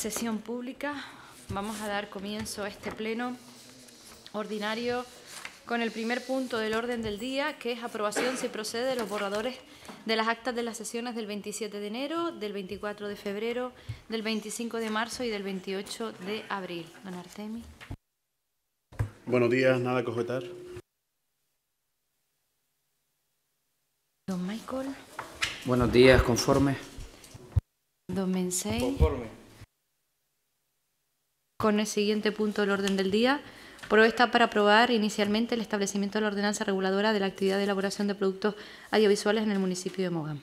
sesión pública. Vamos a dar comienzo a este pleno ordinario con el primer punto del orden del día, que es aprobación si procede de los borradores de las actas de las sesiones del 27 de enero, del 24 de febrero, del 25 de marzo y del 28 de abril. Don Artemi. Buenos días, nada que objetar. Don Michael. Buenos días, conforme. Don Mensei. Conforme con el siguiente punto del orden del día. Propuesta para aprobar inicialmente el establecimiento de la ordenanza reguladora de la actividad de elaboración de productos audiovisuales en el municipio de Mogán.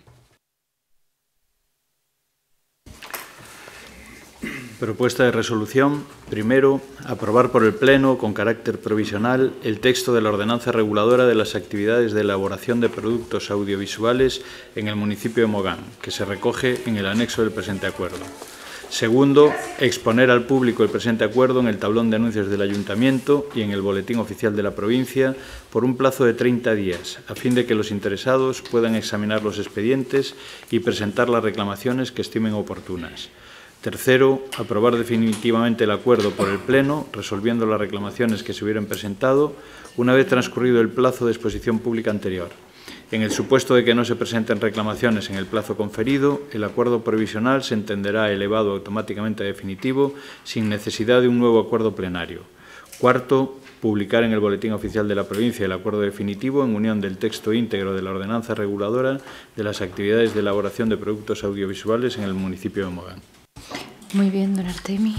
Propuesta de resolución. Primero, aprobar por el Pleno, con carácter provisional, el texto de la ordenanza reguladora de las actividades de elaboración de productos audiovisuales en el municipio de Mogán, que se recoge en el anexo del presente acuerdo. Segundo, exponer al público el presente acuerdo en el tablón de anuncios del Ayuntamiento y en el Boletín Oficial de la Provincia por un plazo de 30 días, a fin de que los interesados puedan examinar los expedientes y presentar las reclamaciones que estimen oportunas. Tercero, aprobar definitivamente el acuerdo por el Pleno, resolviendo las reclamaciones que se hubieran presentado una vez transcurrido el plazo de exposición pública anterior. En el supuesto de que no se presenten reclamaciones en el plazo conferido, el acuerdo provisional se entenderá elevado automáticamente a definitivo sin necesidad de un nuevo acuerdo plenario. Cuarto, publicar en el Boletín Oficial de la Provincia el acuerdo definitivo en unión del texto íntegro de la ordenanza reguladora de las actividades de elaboración de productos audiovisuales en el municipio de Mogán. Muy bien, don Artemi.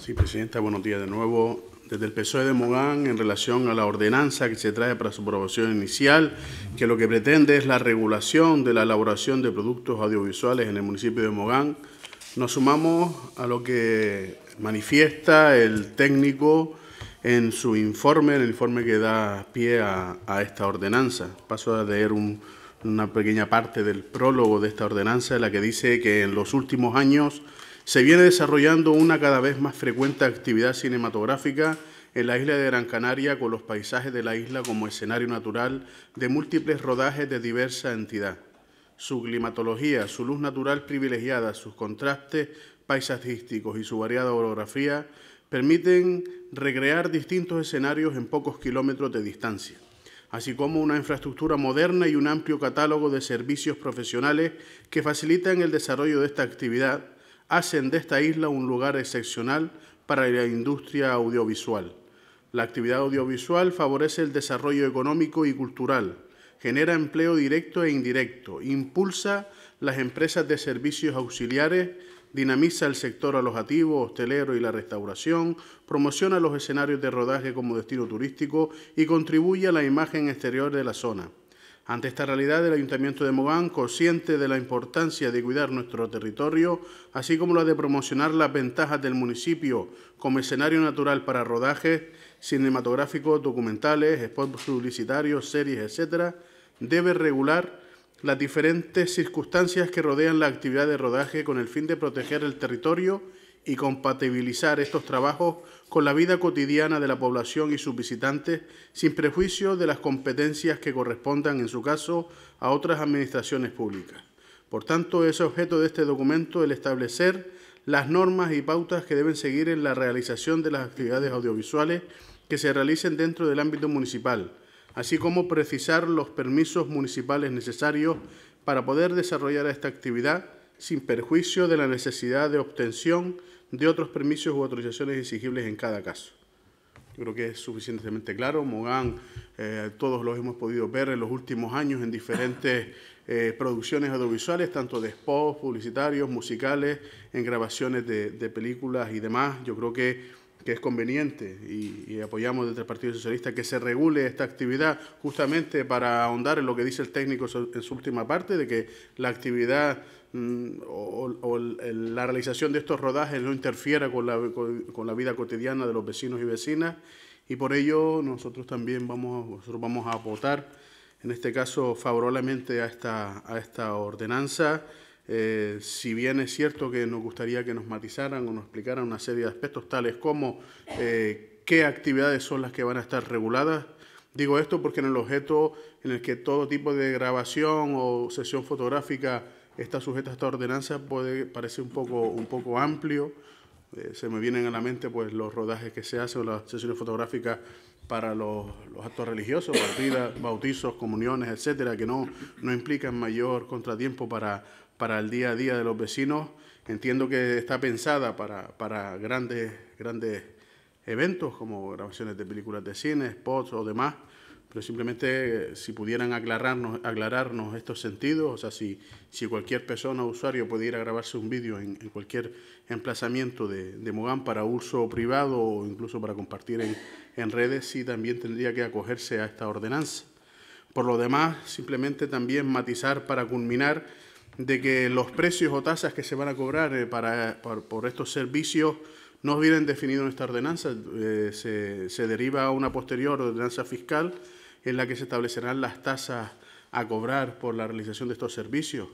Sí, presidenta, buenos días de nuevo desde el PSOE de Mogán en relación a la ordenanza que se trae para su aprobación inicial, que lo que pretende es la regulación de la elaboración de productos audiovisuales en el municipio de Mogán. Nos sumamos a lo que manifiesta el técnico en su informe, en el informe que da pie a, esta ordenanza. Paso a leer una pequeña parte del prólogo de esta ordenanza, la que dice que en los últimos años se viene desarrollando una cada vez más frecuente actividad cinematográfica en la isla de Gran Canaria con los paisajes de la isla como escenario natural de múltiples rodajes de diversa entidad. Su climatología, su luz natural privilegiada, sus contrastes paisajísticos y su variada orografía permiten recrear distintos escenarios en pocos kilómetros de distancia así como una infraestructura moderna y un amplio catálogo de servicios profesionales que facilitan el desarrollo de esta actividad hacen de esta isla un lugar excepcional para la industria audiovisual. La actividad audiovisual favorece el desarrollo económico y cultural, genera empleo directo e indirecto, impulsa las empresas de servicios auxiliares, dinamiza el sector alojativo, hostelero y la restauración, promociona los escenarios de rodaje como destino turístico y contribuye a la imagen exterior de la zona. Ante esta realidad, el Ayuntamiento de Mogán, consciente de la importancia de cuidar nuestro territorio, así como la de promocionar las ventajas del municipio como escenario natural para rodajes cinematográficos, documentales, spots publicitarios, series, etc., debe regular las diferentes circunstancias que rodean la actividad de rodaje con el fin de proteger el territorio y compatibilizar estos trabajos con la vida cotidiana de la población y sus visitantes, sin prejuicio de las competencias que correspondan, en su caso, a otras administraciones públicas. Por tanto, es objeto de este documento el establecer las normas y pautas que deben seguir en la realización de las actividades audiovisuales que se realicen dentro del ámbito municipal, así como precisar los permisos municipales necesarios para poder desarrollar esta actividad sin perjuicio de la necesidad de obtención de otros permisos u autorizaciones exigibles en cada caso. Yo creo que es suficientemente claro. Mogán, eh, todos los hemos podido ver en los últimos años en diferentes eh, producciones audiovisuales, tanto de spots, publicitarios, musicales, en grabaciones de, películas y demás. Yo creo que que es conveniente y, apoyamos desde el Partido Socialista que se regule esta actividad justamente para ahondar en lo que dice el técnico en su última parte, de que la actividad Mm, o, la realización de estos rodajes no interfiera con la, la, vida cotidiana de los vecinos y vecinas y por ello nosotros también vamos, nosotros vamos a votar, en este caso favorablemente a esta, a esta ordenanza. Eh, si bien es cierto que nos gustaría que nos matizaran o nos explicaran una serie de aspectos tales como eh, qué actividades son las que van a estar reguladas. Digo esto porque en el objeto en el que todo tipo de grabación o sesión fotográfica está sujeta a esta ordenanza puede, parece un poco, un poco amplio. Eh, se me vienen a la mente pues, los rodajes que se hacen, las sesiones fotográficas para los, actos religiosos, partidas, bautizos, comuniones, etcétera, que no, no implican mayor contratiempo para, para el día a día de los vecinos. Entiendo que está pensada para, para grandes, grandes eventos como grabaciones de películas de cine, spots o demás pero simplemente eh, si pudieran aclararnos, aclararnos estos sentidos, o sea, si, cualquier persona o usuario pudiera grabarse un vídeo en, cualquier emplazamiento de, de Mogán para uso privado o incluso para compartir en, redes, sí también tendría que acogerse a esta ordenanza. Por lo demás, simplemente también matizar para culminar de que los precios o tasas que se van a cobrar eh, por estos servicios no vienen definidos en esta ordenanza, eh, se deriva a una posterior ordenanza fiscal en la que se establecerán las tasas a cobrar por la realización de estos servicios.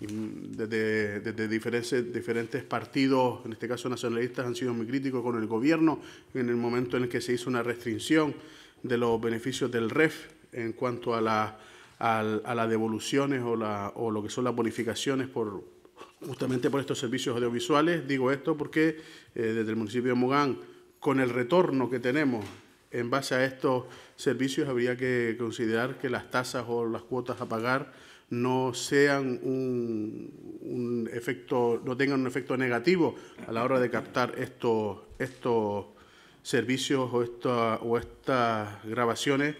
Mm, desde, diferentes, diferentes partidos, en este caso nacionalistas, han sido muy críticos con el gobierno en el momento en el que se hizo una restricción de los beneficios del REF en cuanto a, a, las devoluciones o, o lo que son las bonificaciones por, justamente por estos servicios audiovisuales. Digo esto porque eh, desde el municipio de Mogán, con el retorno que tenemos en base a estos servicios habría que considerar que las tasas o las cuotas a pagar no sean un, efecto, no tengan un efecto negativo a la hora de captar estos, estos servicios o, esta, o estas grabaciones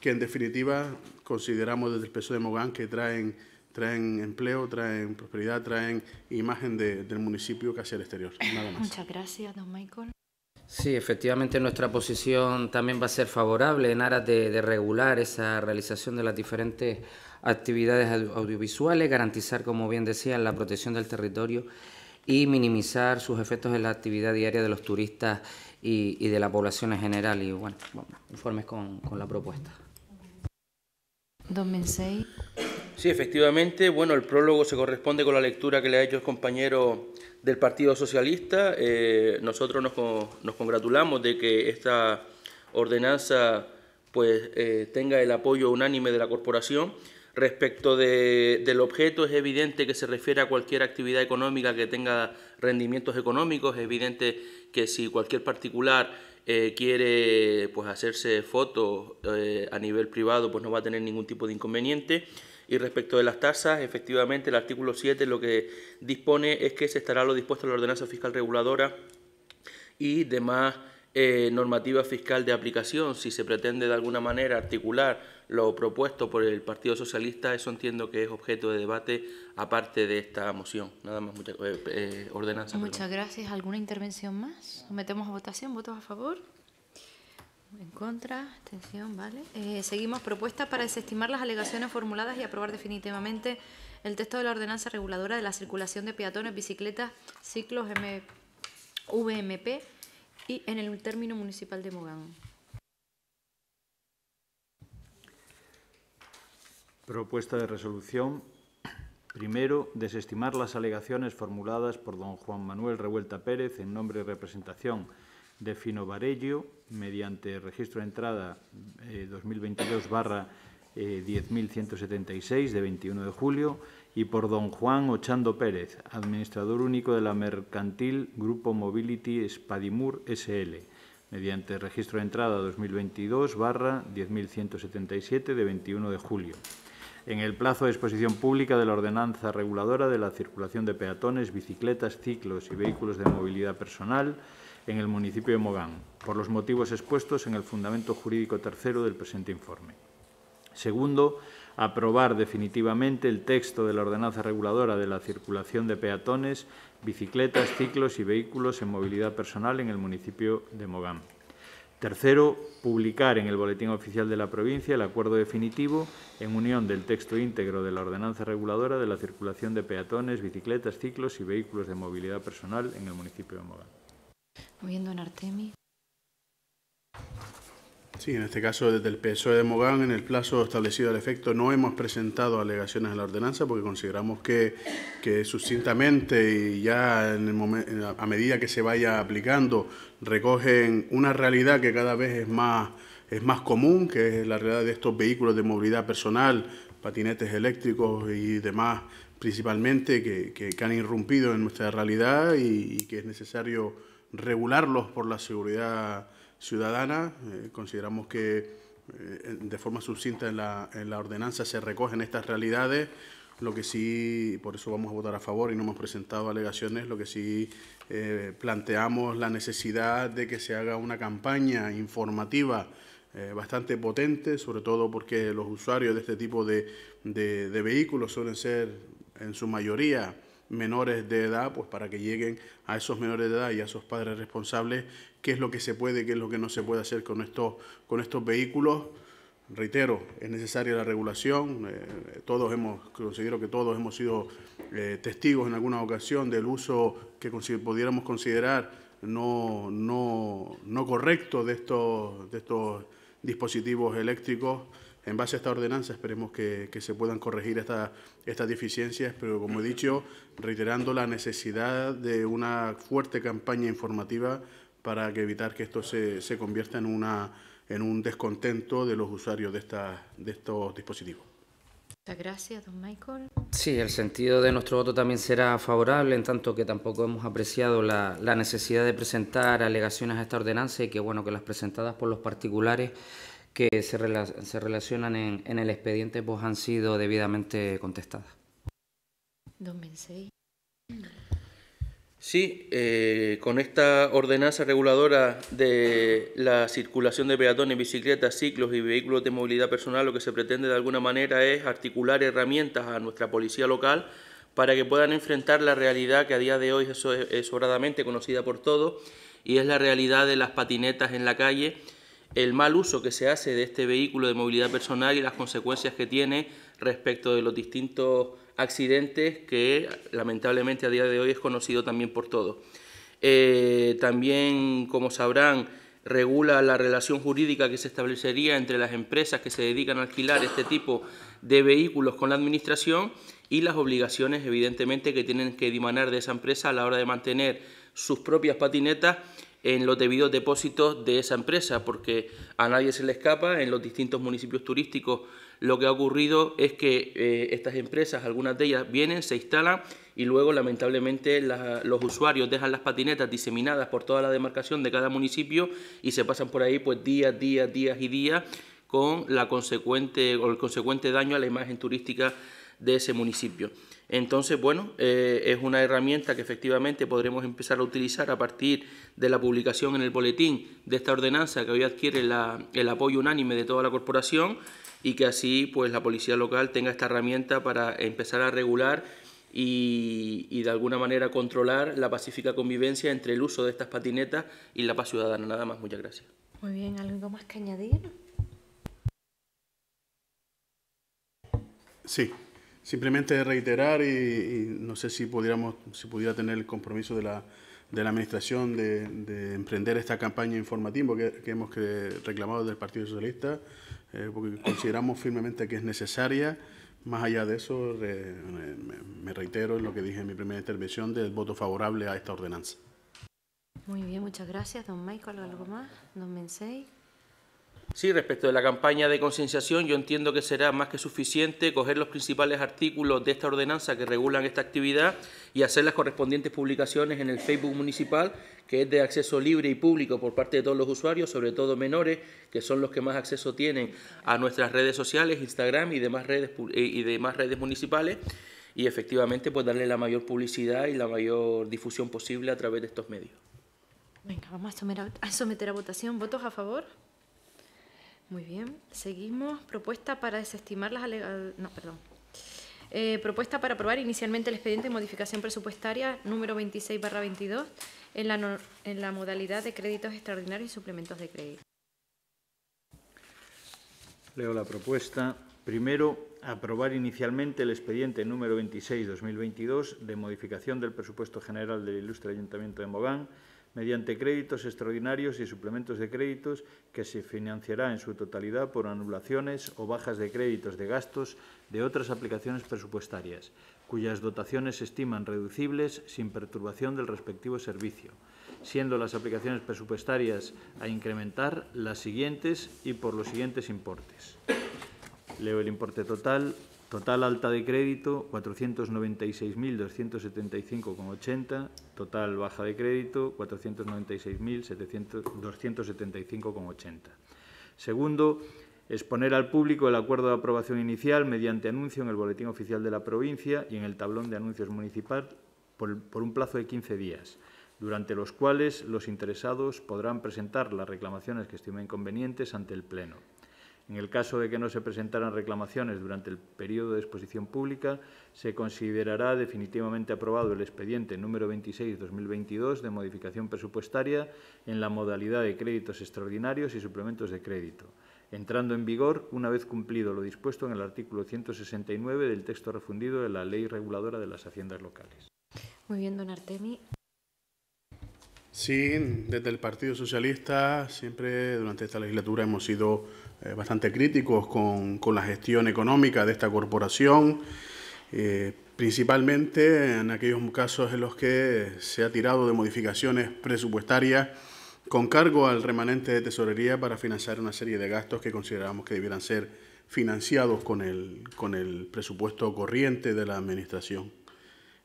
que en definitiva consideramos desde el peso de Mogán que traen, traen empleo, traen prosperidad, traen imagen del municipio casi al exterior. Nada Muchas gracias, don Michael. Sí, efectivamente nuestra posición también va a ser favorable en aras de, regular esa realización de las diferentes actividades audiovisuales, garantizar, como bien decían, la protección del territorio y minimizar sus efectos en la actividad diaria de los turistas y, de la población en general. Y bueno, informes con, con la propuesta. 2006. Sí, efectivamente, bueno, el prólogo se corresponde con la lectura que le ha hecho el compañero del Partido Socialista. Eh, nosotros nos, congratulamos de que esta ordenanza pues, eh, tenga el apoyo unánime de la corporación. Respecto del objeto, es evidente que se refiere a cualquier actividad económica que tenga rendimientos económicos. Es evidente que si cualquier particular eh, quiere pues, hacerse fotos a nivel privado, pues no va a tener ningún tipo de inconveniente. Y respecto de las tasas, efectivamente el artículo 7 lo que dispone es que se estará lo dispuesto en la ordenanza fiscal reguladora y demás eh, normativa fiscal de aplicación. Si se pretende de alguna manera articular lo propuesto por el Partido Socialista, eso entiendo que es objeto de debate aparte de esta moción. Nada más, muchas eh, eh, ordenanza. Muchas gracias. ¿Alguna intervención más? ¿Metemos a votación? ¿Votos a favor? En contra, abstención, vale. Eh, seguimos. Propuesta para desestimar las alegaciones formuladas y aprobar definitivamente el texto de la ordenanza reguladora de la circulación de peatones, bicicletas, ciclos M VMP y en el término municipal de Mogán. Propuesta de resolución. Primero, desestimar las alegaciones formuladas por don Juan Manuel Revuelta Pérez en nombre de representación de Finovarello mediante registro de entrada 2022 eh, barra 10.176 eh, de 21 de julio y por don Juan Ochando Pérez, administrador único de la mercantil Grupo Mobility Spadimur SL, mediante registro de entrada 2022 barra 10.177 de 21 de julio en el plazo de exposición pública de la ordenanza reguladora de la circulación de peatones, bicicletas, ciclos y vehículos de movilidad personal en el municipio de Mogán, por los motivos expuestos en el fundamento jurídico tercero del presente informe. Segundo, aprobar definitivamente el texto de la ordenanza reguladora de la circulación de peatones, bicicletas, ciclos y vehículos en movilidad personal en el municipio de Mogán. Tercero, publicar en el Boletín Oficial de la Provincia el acuerdo definitivo en unión del texto íntegro de la ordenanza reguladora de la circulación de peatones, bicicletas, ciclos y vehículos de movilidad personal en el municipio de Mogán moviendo en Artemi. Sí, en este caso desde el PSOE de Mogán, en el plazo establecido al efecto, no hemos presentado alegaciones a la ordenanza porque consideramos que, que sucintamente y ya en a medida que se vaya aplicando recogen una realidad que cada vez es más, es más común, que es la realidad de estos vehículos de movilidad personal, patinetes eléctricos y demás principalmente que, que, han irrumpido en nuestra realidad y que es necesario regularlos por la seguridad ciudadana. Eh, consideramos que eh, de forma sucinta en la, ordenanza se recogen estas realidades. Lo que sí, por eso vamos a votar a favor y no hemos presentado alegaciones, lo que sí eh, planteamos la necesidad de que se haga una campaña informativa bastante potente, sobre todo porque los usuarios de este tipo de vehículos suelen ser en su mayoría menores de edad, pues para que lleguen a esos menores de edad y a esos padres responsables qué es lo que se puede, qué es lo que no se puede hacer con estos, con estos vehículos. Reitero, es necesaria la regulación. Eh, todos hemos, considero que todos hemos sido eh, testigos en alguna ocasión del uso que pudiéramos considerar no, correcto de estos, de estos dispositivos eléctricos en base a esta ordenanza esperemos que, que se puedan corregir estas estas deficiencias, pero como he dicho, reiterando la necesidad de una fuerte campaña informativa para evitar que esto se, se convierta en, una, en un descontento de los usuarios de, esta, de estos dispositivos. Muchas gracias, don Michael. Sí, el sentido de nuestro voto también será favorable, en tanto que tampoco hemos apreciado la, la necesidad de presentar alegaciones a esta ordenanza y que, bueno, que las presentadas por los particulares que se, relacionan en, el expediente pues han sido debidamente contestadas. Sí, eh, con esta ordenanza reguladora de la circulación de peatones, bicicletas, ciclos y vehículos de movilidad personal, lo que se pretende de alguna manera es articular herramientas a nuestra policía local para que puedan enfrentar la realidad que a día de hoy es sobradamente conocida por todos y es la realidad de las patinetas en la calle el mal uso que se hace de este vehículo de movilidad personal y las consecuencias que tiene respecto de los distintos accidentes que lamentablemente a día de hoy es conocido también por todos. Eh, también, como sabrán, regula la relación jurídica que se establecería entre las empresas que se dedican a alquilar este tipo de vehículos con la Administración y las obligaciones, evidentemente, que tienen que dimanar de esa empresa a la hora de mantener sus propias patinetas en los debidos depósitos de esa empresa, porque a nadie se le escapa en los distintos municipios turísticos. Lo que ha ocurrido es que eh, estas empresas, algunas de ellas, vienen, se instalan y luego lamentablemente los usuarios dejan las patinetas diseminadas por toda la demarcación de cada municipio y se pasan por ahí pues días, días, días y días con la consecuente el consecuente daño a la imagen turística de ese municipio. Entonces, bueno, eh, es una herramienta que efectivamente podremos empezar a utilizar a partir de la publicación en el boletín de esta ordenanza que hoy adquiere el apoyo unánime de toda la corporación y que así pues la policía local tenga esta herramienta para empezar a regular y, y, de alguna manera controlar la pacífica convivencia entre el uso de estas patinetas y la paz ciudadana. Nada más, muchas gracias. Muy bien, ¿algo más que añadir? Sí, Simplemente reiterar y, no sé si pudiéramos, si pudiera tener el compromiso de la, de la administración de, emprender esta campaña informativa que, hemos reclamado del Partido Socialista, eh, porque consideramos firmemente que es necesaria. Más allá de eso, me reitero en lo que dije en mi primera intervención del voto favorable a esta ordenanza. Muy bien, muchas gracias, don Michael. ¿Algo más? Don Mensei. Sí, respecto de la campaña de concienciación, yo entiendo que será más que suficiente coger los principales artículos de esta ordenanza que regulan esta actividad y hacer las correspondientes publicaciones en el Facebook municipal, que es de acceso libre y público por parte de todos los usuarios, sobre todo menores, que son los que más acceso tienen a nuestras redes sociales, Instagram y demás redes, eh, y demás redes municipales, y efectivamente pues darle la mayor publicidad y la mayor difusión posible a través de estos medios. Venga, vamos a someter a, a someter a votación. ¿Votos a favor? Muy bien, seguimos. Propuesta para desestimar las No, eh, propuesta para aprobar inicialmente el expediente de modificación presupuestaria número 26-22 en en la modalidad de créditos extraordinarios y suplementos de crédito. Leo la propuesta. Primero, aprobar inicialmente el expediente número 26-2022 de modificación del presupuesto general del Ilustre Ayuntamiento de Mogán mediante créditos extraordinarios y suplementos de créditos que se financiará en su totalidad por anulaciones o bajas de créditos de gastos de otras aplicaciones presupuestarias, cuyas dotaciones se estiman reducibles sin perturbación del respectivo servicio, siendo las aplicaciones presupuestarias a incrementar las siguientes y por los siguientes importes. Leo el importe total, Total alta de crédito 496.275,80, total baja de crédito 496.275,80. Segundo, exponer al público el acuerdo de aprobación inicial mediante anuncio en el Boletín Oficial de la Provincia y en el tablón de anuncios municipal por, un plazo de 15 días, durante los cuales los interesados podrán presentar las reclamaciones que estimen convenientes ante el Pleno. En el caso de que no se presentaran reclamaciones durante el periodo de exposición pública, se considerará definitivamente aprobado el expediente número 26-2022 de modificación presupuestaria en la modalidad de créditos extraordinarios y suplementos de crédito, entrando en vigor una vez cumplido lo dispuesto en el artículo 169 del texto refundido de la Ley Reguladora de las Haciendas Locales. Muy bien, don Artemi. Sí, desde el Partido Socialista siempre durante esta legislatura hemos sido eh, bastante críticos con, con, la gestión económica de esta corporación, eh, principalmente en aquellos casos en los que se ha tirado de modificaciones presupuestarias con cargo al remanente de tesorería para financiar una serie de gastos que consideramos que debieran ser financiados con el, con el presupuesto corriente de la Administración.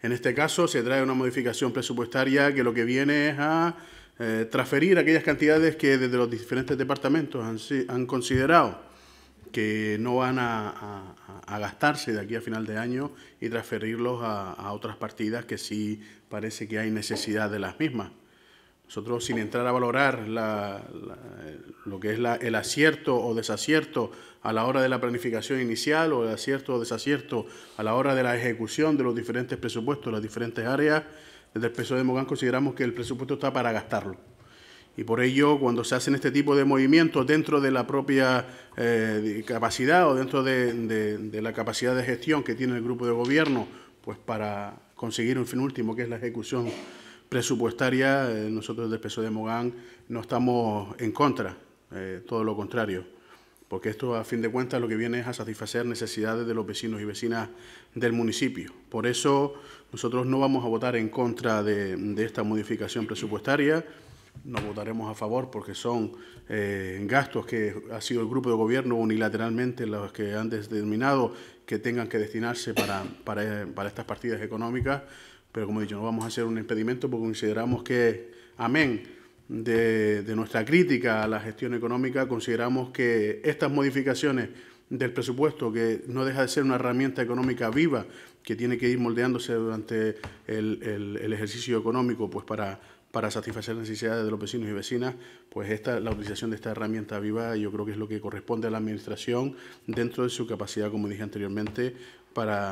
En este caso se trae una modificación presupuestaria que lo que viene es a eh, transferir aquellas cantidades que desde los diferentes departamentos han, considerado que no van a, gastarse de aquí a final de año y transferirlos a, otras partidas que sí parece que hay necesidad de las mismas. Nosotros, sin entrar a valorar lo que es el acierto o desacierto a la hora de la planificación inicial o el acierto o desacierto a la hora de la ejecución de los diferentes presupuestos, las diferentes áreas, desde el PSOE de Mogán consideramos que el presupuesto está para gastarlo. Y por ello, cuando se hacen este tipo de movimientos dentro de la propia eh, capacidad o dentro de, la capacidad de gestión que tiene el grupo de gobierno, pues para conseguir un fin último, que es la ejecución presupuestaria, eh, nosotros del PSOE de Mogán no estamos en contra, eh, todo lo contrario, porque esto a fin de cuentas lo que viene es a satisfacer necesidades de los vecinos y vecinas del municipio. Por eso nosotros no vamos a votar en contra de, esta modificación presupuestaria, no votaremos a favor porque son eh, gastos que ha sido el grupo de gobierno unilateralmente los que han determinado que tengan que destinarse para, estas partidas económicas, pero como he dicho, no vamos a hacer un impedimento porque consideramos que, amén, de, de, nuestra crítica a la gestión económica, consideramos que estas modificaciones del presupuesto, que no deja de ser una herramienta económica viva que tiene que ir moldeándose durante el, ejercicio económico pues para, para satisfacer las necesidades de los vecinos y vecinas, pues esta, la utilización de esta herramienta viva yo creo que es lo que corresponde a la Administración dentro de su capacidad, como dije anteriormente, para,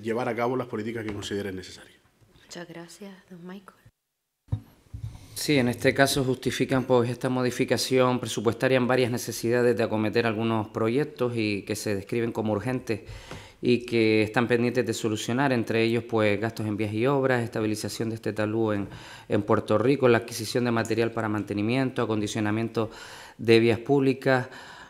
llevar a cabo las políticas que consideren necesarias. Muchas gracias, don Michael. Sí, en este caso justifican pues esta modificación presupuestaria en varias necesidades de acometer algunos proyectos y que se describen como urgentes y que están pendientes de solucionar, entre ellos pues gastos en vías y obras, estabilización de este talú en, en Puerto Rico, la adquisición de material para mantenimiento, acondicionamiento de vías públicas,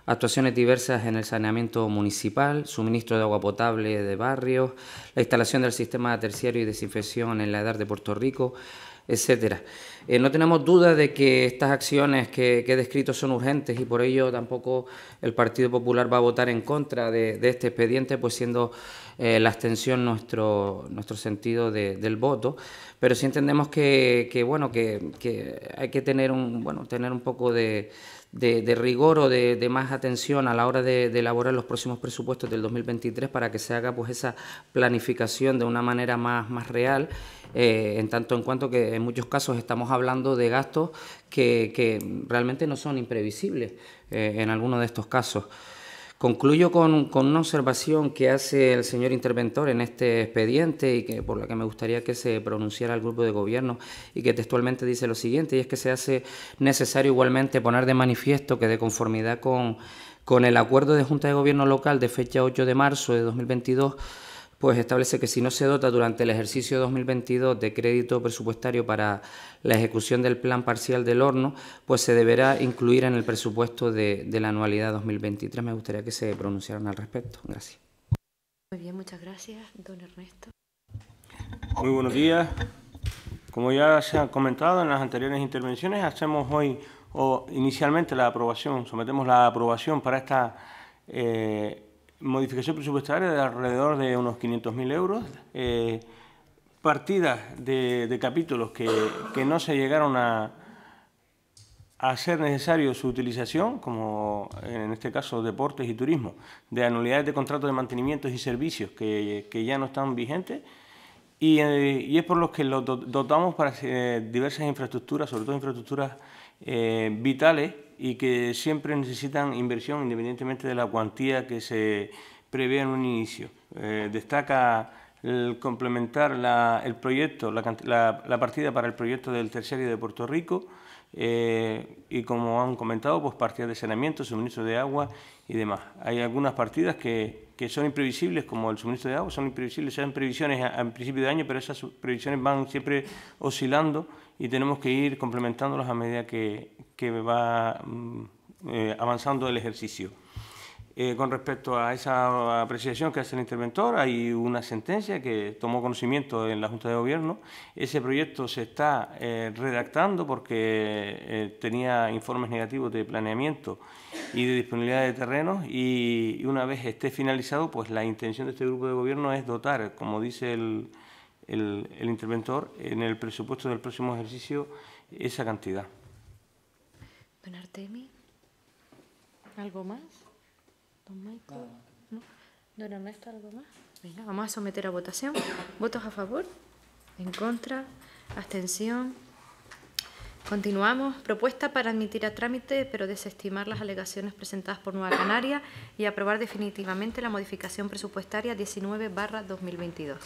actuaciones diversas en el saneamiento municipal, suministro de agua potable de barrios, la instalación del sistema terciario y desinfección en la edad de Puerto Rico, etcétera. Eh, no tenemos duda de que estas acciones que, que, he descrito son urgentes y por ello tampoco el Partido Popular va a votar en contra de, este expediente, pues siendo eh, la abstención nuestro, nuestro sentido del voto. Pero sí entendemos que, bueno, que, hay que tener un, bueno, tener un poco de, de, rigor o de, más atención a la hora de, elaborar los próximos presupuestos del 2023 para que se haga pues esa planificación de una manera más, real, eh, en tanto en cuanto que en muchos casos estamos hablando de gastos que, realmente no son imprevisibles eh, en algunos de estos casos. Concluyo con, con, una observación que hace el señor interventor en este expediente y que por la que me gustaría que se pronunciara el grupo de gobierno y que textualmente dice lo siguiente, y es que se hace necesario igualmente poner de manifiesto que de conformidad con, con el acuerdo de Junta de Gobierno Local de fecha 8 de marzo de 2022, pues establece que si no se dota durante el ejercicio 2022 de crédito presupuestario para la ejecución del plan parcial del horno, pues se deberá incluir en el presupuesto de, la anualidad 2023. Me gustaría que se pronunciaran al respecto. Gracias. Muy bien, muchas gracias, don Ernesto. Muy buenos días. Como ya se ha comentado en las anteriores intervenciones, hacemos hoy o inicialmente la aprobación, sometemos la aprobación para esta... Eh, modificación presupuestaria de alrededor de unos 500.000 euros, eh, partidas de, capítulos que, no se llegaron a, a ser necesario su utilización, como en este caso deportes y turismo, de anualidades de contratos de mantenimiento y servicios que, ya no están vigentes, y, eh, es por los que los dotamos para eh, diversas infraestructuras, sobre todo infraestructuras vitales, y que siempre necesitan inversión independientemente de la cuantía que se prevé en un inicio. Eh, destaca complementar la, el proyecto, la, partida para el proyecto del terciario de Puerto Rico eh, y como han comentado, pues partidas de saneamiento, suministro de agua y demás. Hay algunas partidas que, son imprevisibles, como el suministro de agua, son imprevisibles, se previsiones en principio de año, pero esas previsiones van siempre oscilando y tenemos que ir complementándolos a medida que, va mm, eh, avanzando el ejercicio. Eh, con respecto a esa apreciación que hace el interventor, hay una sentencia que tomó conocimiento en la Junta de Gobierno. Ese proyecto se está eh, redactando porque tenía informes negativos de planeamiento y de disponibilidad de terrenos y, una vez esté finalizado, pues la intención de este grupo de gobierno es dotar, como dice el, el, el interventor en el presupuesto del próximo ejercicio esa cantidad. Don Artemi, ¿algo más? Don Maico? Don Ernesto, ¿algo más? Venga, vamos a someter a votación. ¿Votos a favor? ¿En contra? ¿Abstención? Continuamos. Propuesta para admitir a trámite, pero desestimar las alegaciones presentadas por Nueva Canaria y aprobar definitivamente la modificación presupuestaria 19-2022.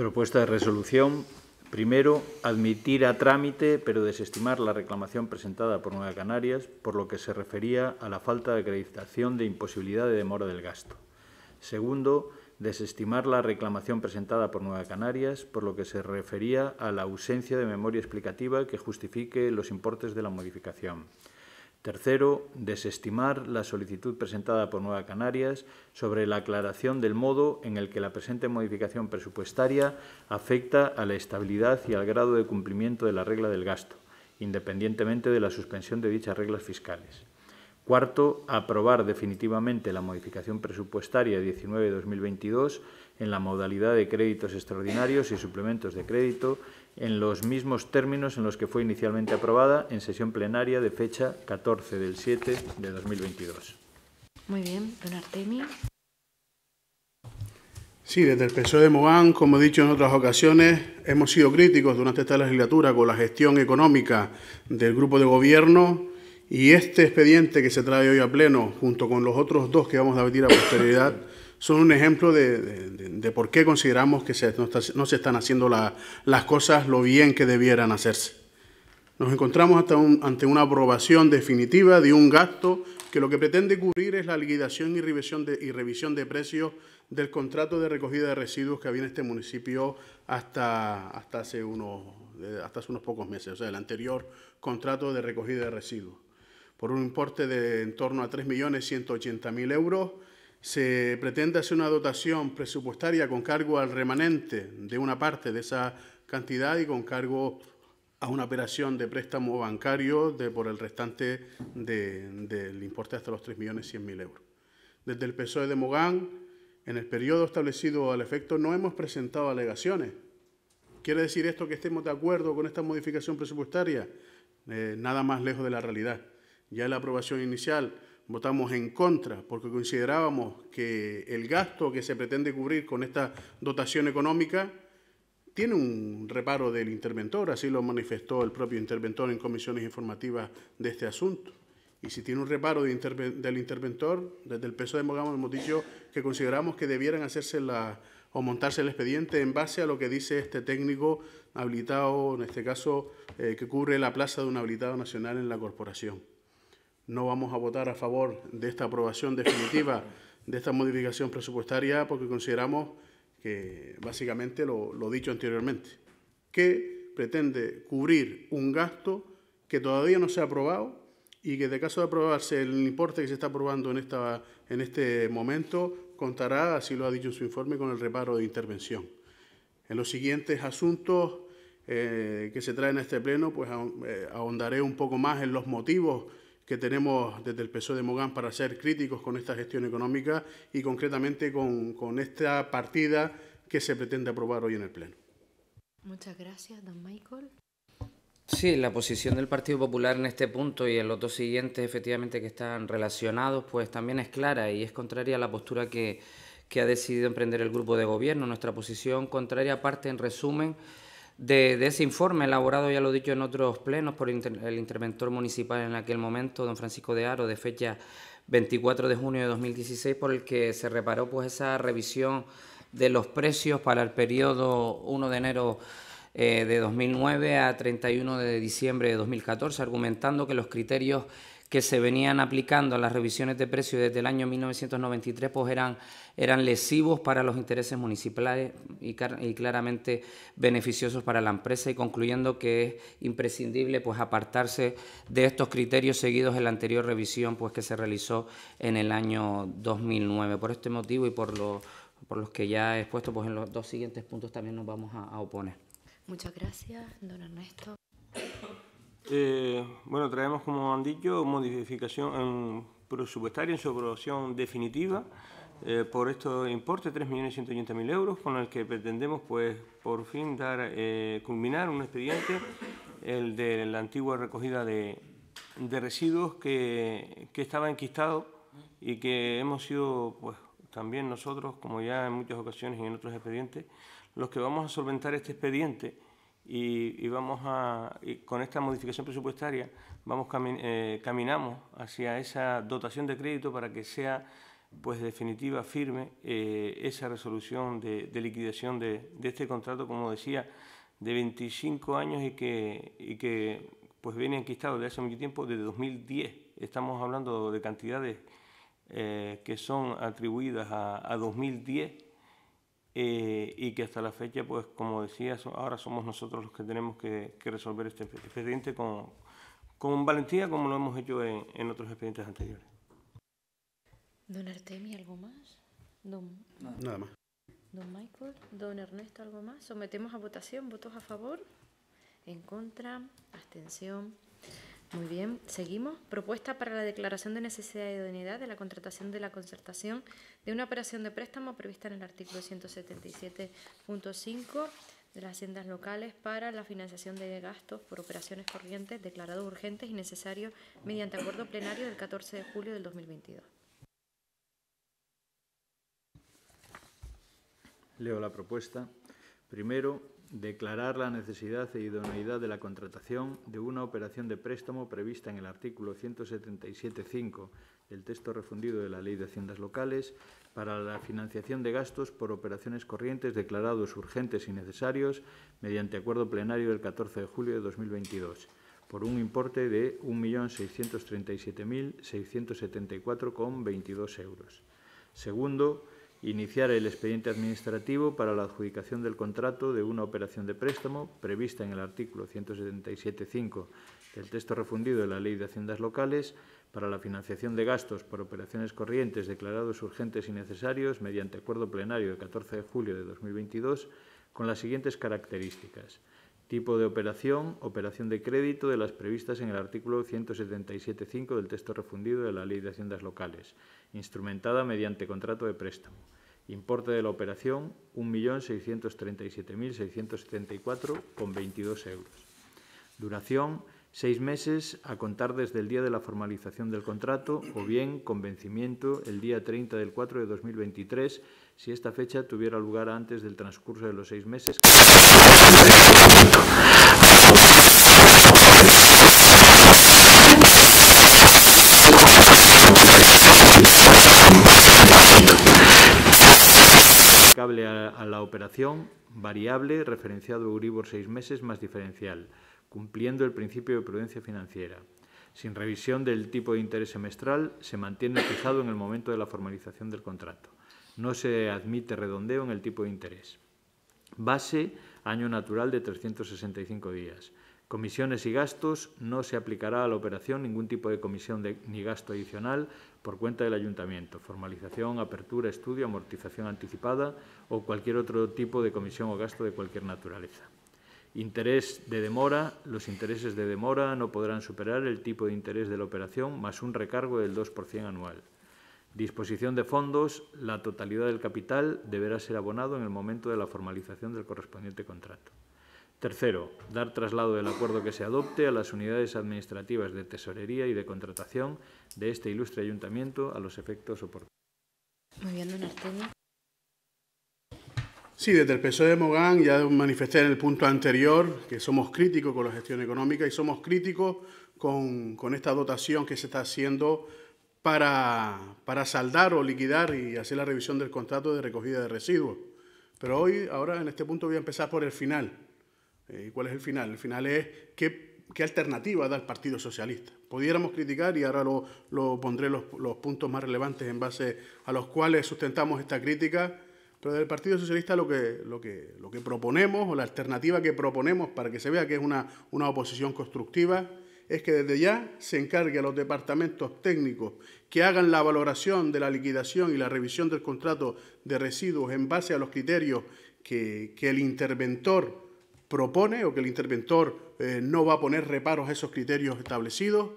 Propuesta de resolución. Primero, admitir a trámite, pero desestimar la reclamación presentada por Nueva Canarias, por lo que se refería a la falta de acreditación de imposibilidad de demora del gasto. Segundo, desestimar la reclamación presentada por Nueva Canarias, por lo que se refería a la ausencia de memoria explicativa que justifique los importes de la modificación. Tercero, desestimar la solicitud presentada por Nueva Canarias sobre la aclaración del modo en el que la presente modificación presupuestaria afecta a la estabilidad y al grado de cumplimiento de la regla del gasto, independientemente de la suspensión de dichas reglas fiscales. Cuarto, aprobar definitivamente la modificación presupuestaria 19-2022 en la modalidad de créditos extraordinarios y suplementos de crédito en los mismos términos en los que fue inicialmente aprobada en sesión plenaria de fecha 14 del 7 de 2022. Muy bien, don Artemi. Sí, desde el PSOE de Mogán, como he dicho en otras ocasiones, hemos sido críticos durante esta legislatura con la gestión económica del grupo de gobierno y este expediente que se trae hoy a pleno, junto con los otros dos que vamos a debatir a posterioridad, son un ejemplo de, de, por qué consideramos que no, se están haciendo las cosas lo bien que debieran hacerse. Nos encontramos hasta ante una aprobación definitiva de un gasto que lo que pretende cubrir es la liquidación y revisión de, y revisión de precios del contrato de recogida de residuos que había en este municipio hasta, hasta, hace unos, hasta hace unos pocos meses, o sea, el anterior contrato de recogida de residuos, por un importe de en torno a 3.180.000 euros se pretende hacer una dotación presupuestaria con cargo al remanente de una parte de esa cantidad y con cargo a una operación de préstamo bancario de, por el restante del importe hasta los 3.100.000 euros. Desde el PSOE de Mogán, en el periodo establecido al efecto, no hemos presentado alegaciones. ¿Quiere decir esto que estemos de acuerdo con esta modificación presupuestaria? Eh, nada más lejos de la realidad. Ya en la aprobación inicial votamos en contra porque considerábamos que el gasto que se pretende cubrir con esta dotación económica tiene un reparo del interventor, así lo manifestó el propio interventor en comisiones informativas de este asunto. Y si tiene un reparo del interventor, desde el peso de mogamos hemos dicho que consideramos que debieran hacerse la, o montarse el expediente en base a lo que dice este técnico habilitado, en este caso, eh, que cubre la plaza de un habilitado nacional en la corporación no vamos a votar a favor de esta aprobación definitiva de esta modificación presupuestaria porque consideramos que básicamente lo, lo dicho anteriormente, que pretende cubrir un gasto que todavía no se ha aprobado y que de caso de aprobarse el importe que se está aprobando en, esta, en este momento contará, así lo ha dicho en su informe, con el reparo de intervención. En los siguientes asuntos eh, que se traen a este pleno, pues eh, ahondaré un poco más en los motivos que tenemos desde el PSOE de Mogán para ser críticos con esta gestión económica y concretamente con, con esta partida que se pretende aprobar hoy en el Pleno. Muchas gracias, don Michael. Sí, la posición del Partido Popular en este punto y en los dos siguientes, efectivamente, que están relacionados, pues también es clara y es contraria a la postura que, que ha decidido emprender el grupo de gobierno. Nuestra posición contraria parte, en resumen, de, ese informe elaborado, ya lo he dicho en otros plenos, por el interventor municipal en aquel momento, don Francisco de Aro, de fecha 24 de junio de 2016, por el que se reparó pues esa revisión de los precios para el periodo 1 de enero eh, de 2009 a 31 de diciembre de 2014, argumentando que los criterios que se venían aplicando a las revisiones de precios desde el año 1993 pues eran, eran lesivos para los intereses municipales y, y, claramente beneficiosos para la empresa y concluyendo que es imprescindible pues apartarse de estos criterios seguidos en la anterior revisión pues que se realizó en el año 2009. Por este motivo y por, lo, por los que ya he expuesto pues en los dos siguientes puntos también nos vamos a, a oponer. Muchas gracias, don Ernesto. Eh, bueno, traemos, como han dicho, modificación presupuestaria en su aprobación definitiva eh, por estos de 3.180.000 euros, con el que pretendemos, pues, por fin dar, eh, culminar un expediente, el de la antigua recogida de, residuos que, que estaba enquistado y que hemos sido, pues, también nosotros, como ya en muchas ocasiones y en otros expedientes, los que vamos a solventar este expediente y, vamos a, con esta modificación presupuestaria vamos eh, caminamos hacia esa dotación de crédito para que sea pues definitiva, firme, eh, esa resolución de, liquidación de, este contrato, como decía, de 25 años y que, y que pues viene enquistado desde hace mucho tiempo, desde 2010. Estamos hablando de cantidades eh, que son atribuidas a 2010 eh, y que hasta la fecha, pues como decía, ahora somos nosotros los que tenemos que, que resolver este expediente con, con, valentía como lo hemos hecho en, en, otros expedientes anteriores. Don Artemi, ¿algo más? Don... Nada más. Don Michael, don Ernesto, ¿algo más? Sometemos a votación, votos a favor, en contra, abstención. Muy bien, seguimos. Propuesta para la declaración de necesidad de idoneidad de la contratación de la concertación de una operación de préstamo prevista en el artículo 177.5 de las haciendas locales para la financiación de gastos por operaciones corrientes declarados urgentes y necesarios mediante acuerdo plenario del 14 de julio del 2022. Leo la propuesta. Primero, declarar la necesidad e idoneidad de la contratación de una operación de préstamo prevista en el artículo 177.5 del texto refundido de la Ley de Haciendas Locales para la financiación de gastos por operaciones corrientes declarados urgentes y necesarios mediante acuerdo plenario del 14 de julio de 2022 por un importe de 1.637.674,22 euros. Segundo, iniciar el expediente administrativo para la adjudicación del contrato de una operación de préstamo prevista en el artículo 177.5 del texto refundido de la Ley de Haciendas Locales para la financiación de gastos por operaciones corrientes declarados urgentes y necesarios mediante acuerdo plenario de 14 de julio de 2022 con las siguientes características. Tipo de operación, operación de crédito de las previstas en el artículo 177.5 del texto refundido de la Ley de Haciendas Locales, instrumentada mediante contrato de préstamo. Importe de la operación, 1.637.674,22 euros. Duración, seis meses a contar desde el día de la formalización del contrato o bien con vencimiento el día 30 del 4 de 2023 si esta fecha tuviera lugar antes del transcurso de los seis meses. Cable a la operación variable referenciado Uribor seis meses más diferencial, cumpliendo el principio de prudencia financiera. Sin revisión del tipo de interés semestral, se mantiene fijado en el momento de la formalización del contrato. No se admite redondeo en el tipo de interés. Base, año natural de 365 días. Comisiones y gastos. No se aplicará a la operación ningún tipo de comisión ni gasto adicional por cuenta del ayuntamiento. Formalización, apertura, estudio, amortización anticipada o cualquier otro tipo de comisión o gasto de cualquier naturaleza. Interés de demora. Los intereses de demora no podrán superar el tipo de interés de la operación más un recargo del 2% anual. Disposición de fondos. La totalidad del capital deberá ser abonado en el momento de la formalización del correspondiente contrato. Tercero, dar traslado del acuerdo que se adopte a las unidades administrativas de tesorería y de contratación de este ilustre ayuntamiento a los efectos oportunos. Muy bien, don Arturo. Sí, desde el PSOE de Mogán ya manifesté en el punto anterior que somos críticos con la gestión económica y somos críticos con, con esta dotación que se está haciendo para, para saldar o liquidar y hacer la revisión del contrato de recogida de residuos. Pero hoy, ahora en este punto voy a empezar por el final. Eh, ¿Y cuál es el final? El final es qué, alternativa da el Partido Socialista. Pudiéramos criticar, y ahora lo, pondré los, puntos más relevantes en base a los cuales sustentamos esta crítica, pero del Partido Socialista lo que, lo que, lo que proponemos o la alternativa que proponemos para que se vea que es una, una oposición constructiva es que desde ya se encargue a los departamentos técnicos que hagan la valoración de la liquidación y la revisión del contrato de residuos en base a los criterios que, el interventor propone o que el interventor eh, no va a poner reparos a esos criterios establecidos.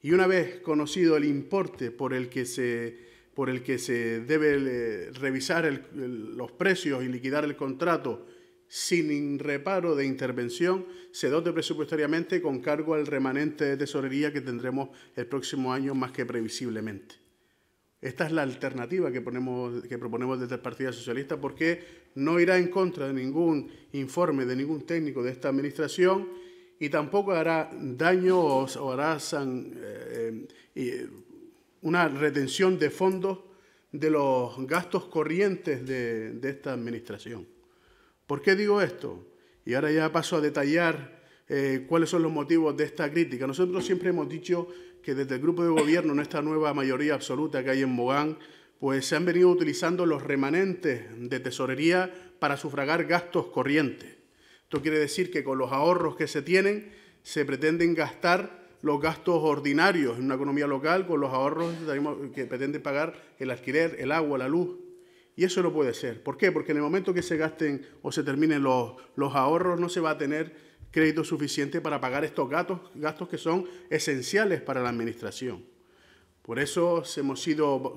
Y una vez conocido el importe por el que se, por el que se debe eh, revisar los precios y liquidar el contrato, sin reparo de intervención, se dote presupuestariamente con cargo al remanente de tesorería que tendremos el próximo año más que previsiblemente. Esta es la alternativa que, proponemos desde el Partido Socialista porque no irá en contra de ningún informe de ningún técnico de esta Administración y tampoco hará daño o, hará eh, eh, una retención de fondos de los gastos corrientes de esta Administración. ¿Por qué digo esto? Y ahora ya paso a detallar eh, cuáles son los motivos de esta crítica. Nosotros siempre hemos dicho que desde el grupo de gobierno, en esta nueva mayoría absoluta que hay en Mogán, pues se han venido utilizando los remanentes de tesorería para sufragar gastos corrientes. Esto quiere decir que con los ahorros que se tienen se pretenden gastar los gastos ordinarios en una economía local con los ahorros que pretende pagar el alquiler, el agua, la luz, y eso no puede ser. ¿Por qué? Porque en el momento que se gasten o se terminen los, los ahorros, no se va a tener crédito suficiente para pagar estos gastos, gastos que son esenciales para la administración. Por eso hemos sido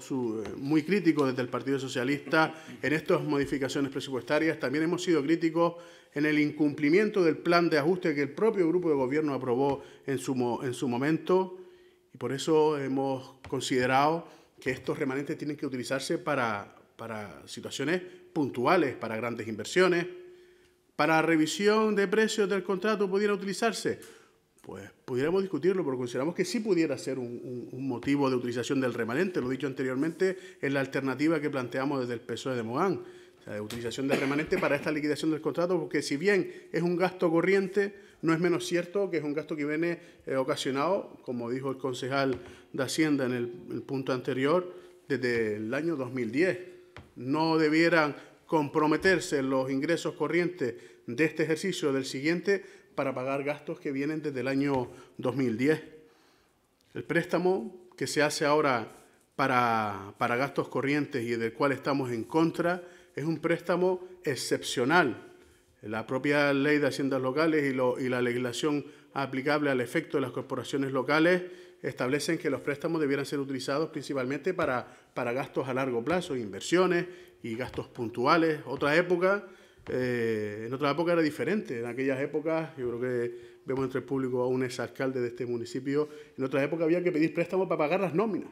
muy críticos desde el Partido Socialista en estas modificaciones presupuestarias. También hemos sido críticos en el incumplimiento del plan de ajuste que el propio grupo de gobierno aprobó en su, en su momento. Y por eso hemos considerado que estos remanentes tienen que utilizarse para, para situaciones puntuales, para grandes inversiones. Para revisión de precios del contrato pudiera utilizarse. Pues pudiéramos discutirlo, porque consideramos que sí pudiera ser un, motivo de utilización del remanente. Lo dicho anteriormente en la alternativa que planteamos desde el PSOE de Mogán. O de utilización del remanente para esta liquidación del contrato, porque si bien es un gasto corriente, no es menos cierto que es un gasto que viene eh, ocasionado, como dijo el concejal de Hacienda en el, el punto anterior, desde el año 2010 no debieran comprometerse los ingresos corrientes de este ejercicio del siguiente para pagar gastos que vienen desde el año 2010. El préstamo que se hace ahora para, gastos corrientes y del cual estamos en contra es un préstamo excepcional. La propia ley de haciendas locales y la legislación aplicable al efecto de las corporaciones locales establecen que los préstamos debieran ser utilizados principalmente para, para gastos a largo plazo, inversiones y gastos puntuales. Otra época, eh, en otra época era diferente. En aquellas épocas, yo creo que vemos entre el público a un exalcalde de este municipio, en otra época había que pedir préstamos para pagar las nóminas,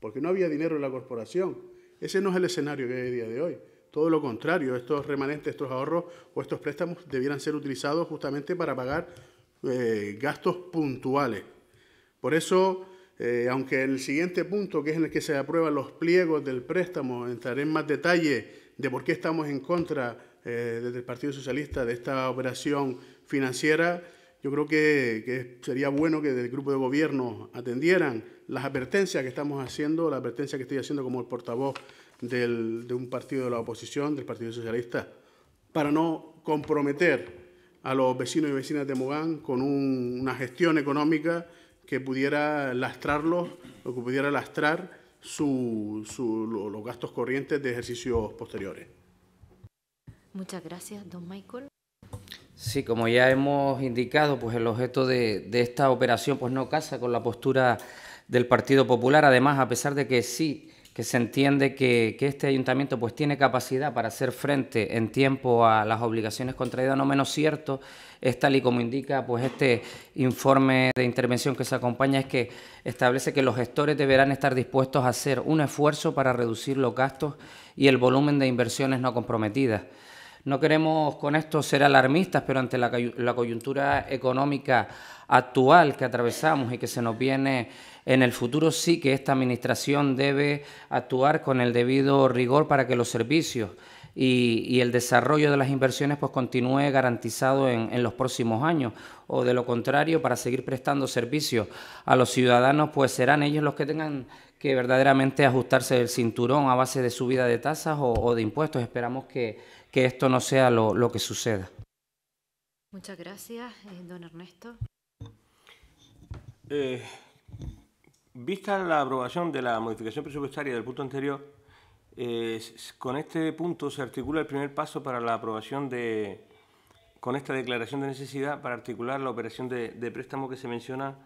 porque no había dinero en la corporación. Ese no es el escenario que hay día de hoy. Todo lo contrario, estos remanentes, estos ahorros o estos préstamos debieran ser utilizados justamente para pagar eh, gastos puntuales, por eso, eh, aunque el siguiente punto, que es en el que se aprueban los pliegos del préstamo, entraré en más detalle de por qué estamos en contra eh, desde el Partido Socialista de esta operación financiera, yo creo que, sería bueno que del grupo de gobierno atendieran las advertencias que estamos haciendo, la advertencia que estoy haciendo como el portavoz de un partido de la oposición, del Partido Socialista, para no comprometer a los vecinos y vecinas de Mogán con una gestión económica que pudiera lastrarlos o que pudiera lastrar los gastos corrientes de ejercicios posteriores. Muchas gracias, don Michael. Sí, como ya hemos indicado, pues el objeto de, de esta operación pues no casa con la postura del Partido Popular. Además, a pesar de que sí que se entiende que, este ayuntamiento pues tiene capacidad para hacer frente en tiempo a las obligaciones contraídas, no menos cierto, es tal y como indica pues este informe de intervención que se acompaña, es que establece que los gestores deberán estar dispuestos a hacer un esfuerzo para reducir los gastos y el volumen de inversiones no comprometidas. No queremos con esto ser alarmistas, pero ante la, la coyuntura económica actual que atravesamos y que se nos viene en el futuro sí que esta administración debe actuar con el debido rigor para que los servicios y, el desarrollo de las inversiones pues continúe garantizado en, los próximos años o de lo contrario para seguir prestando servicios a los ciudadanos pues serán ellos los que tengan que verdaderamente ajustarse el cinturón a base de subida de tasas o, de impuestos. Esperamos que, esto no sea lo, que suceda. Muchas gracias, eh, don Ernesto. Eh, Vista la aprobación de la modificación presupuestaria del punto anterior, eh, con este punto se articula el primer paso para la aprobación de, con esta declaración de necesidad, para articular la operación de, préstamo que se menciona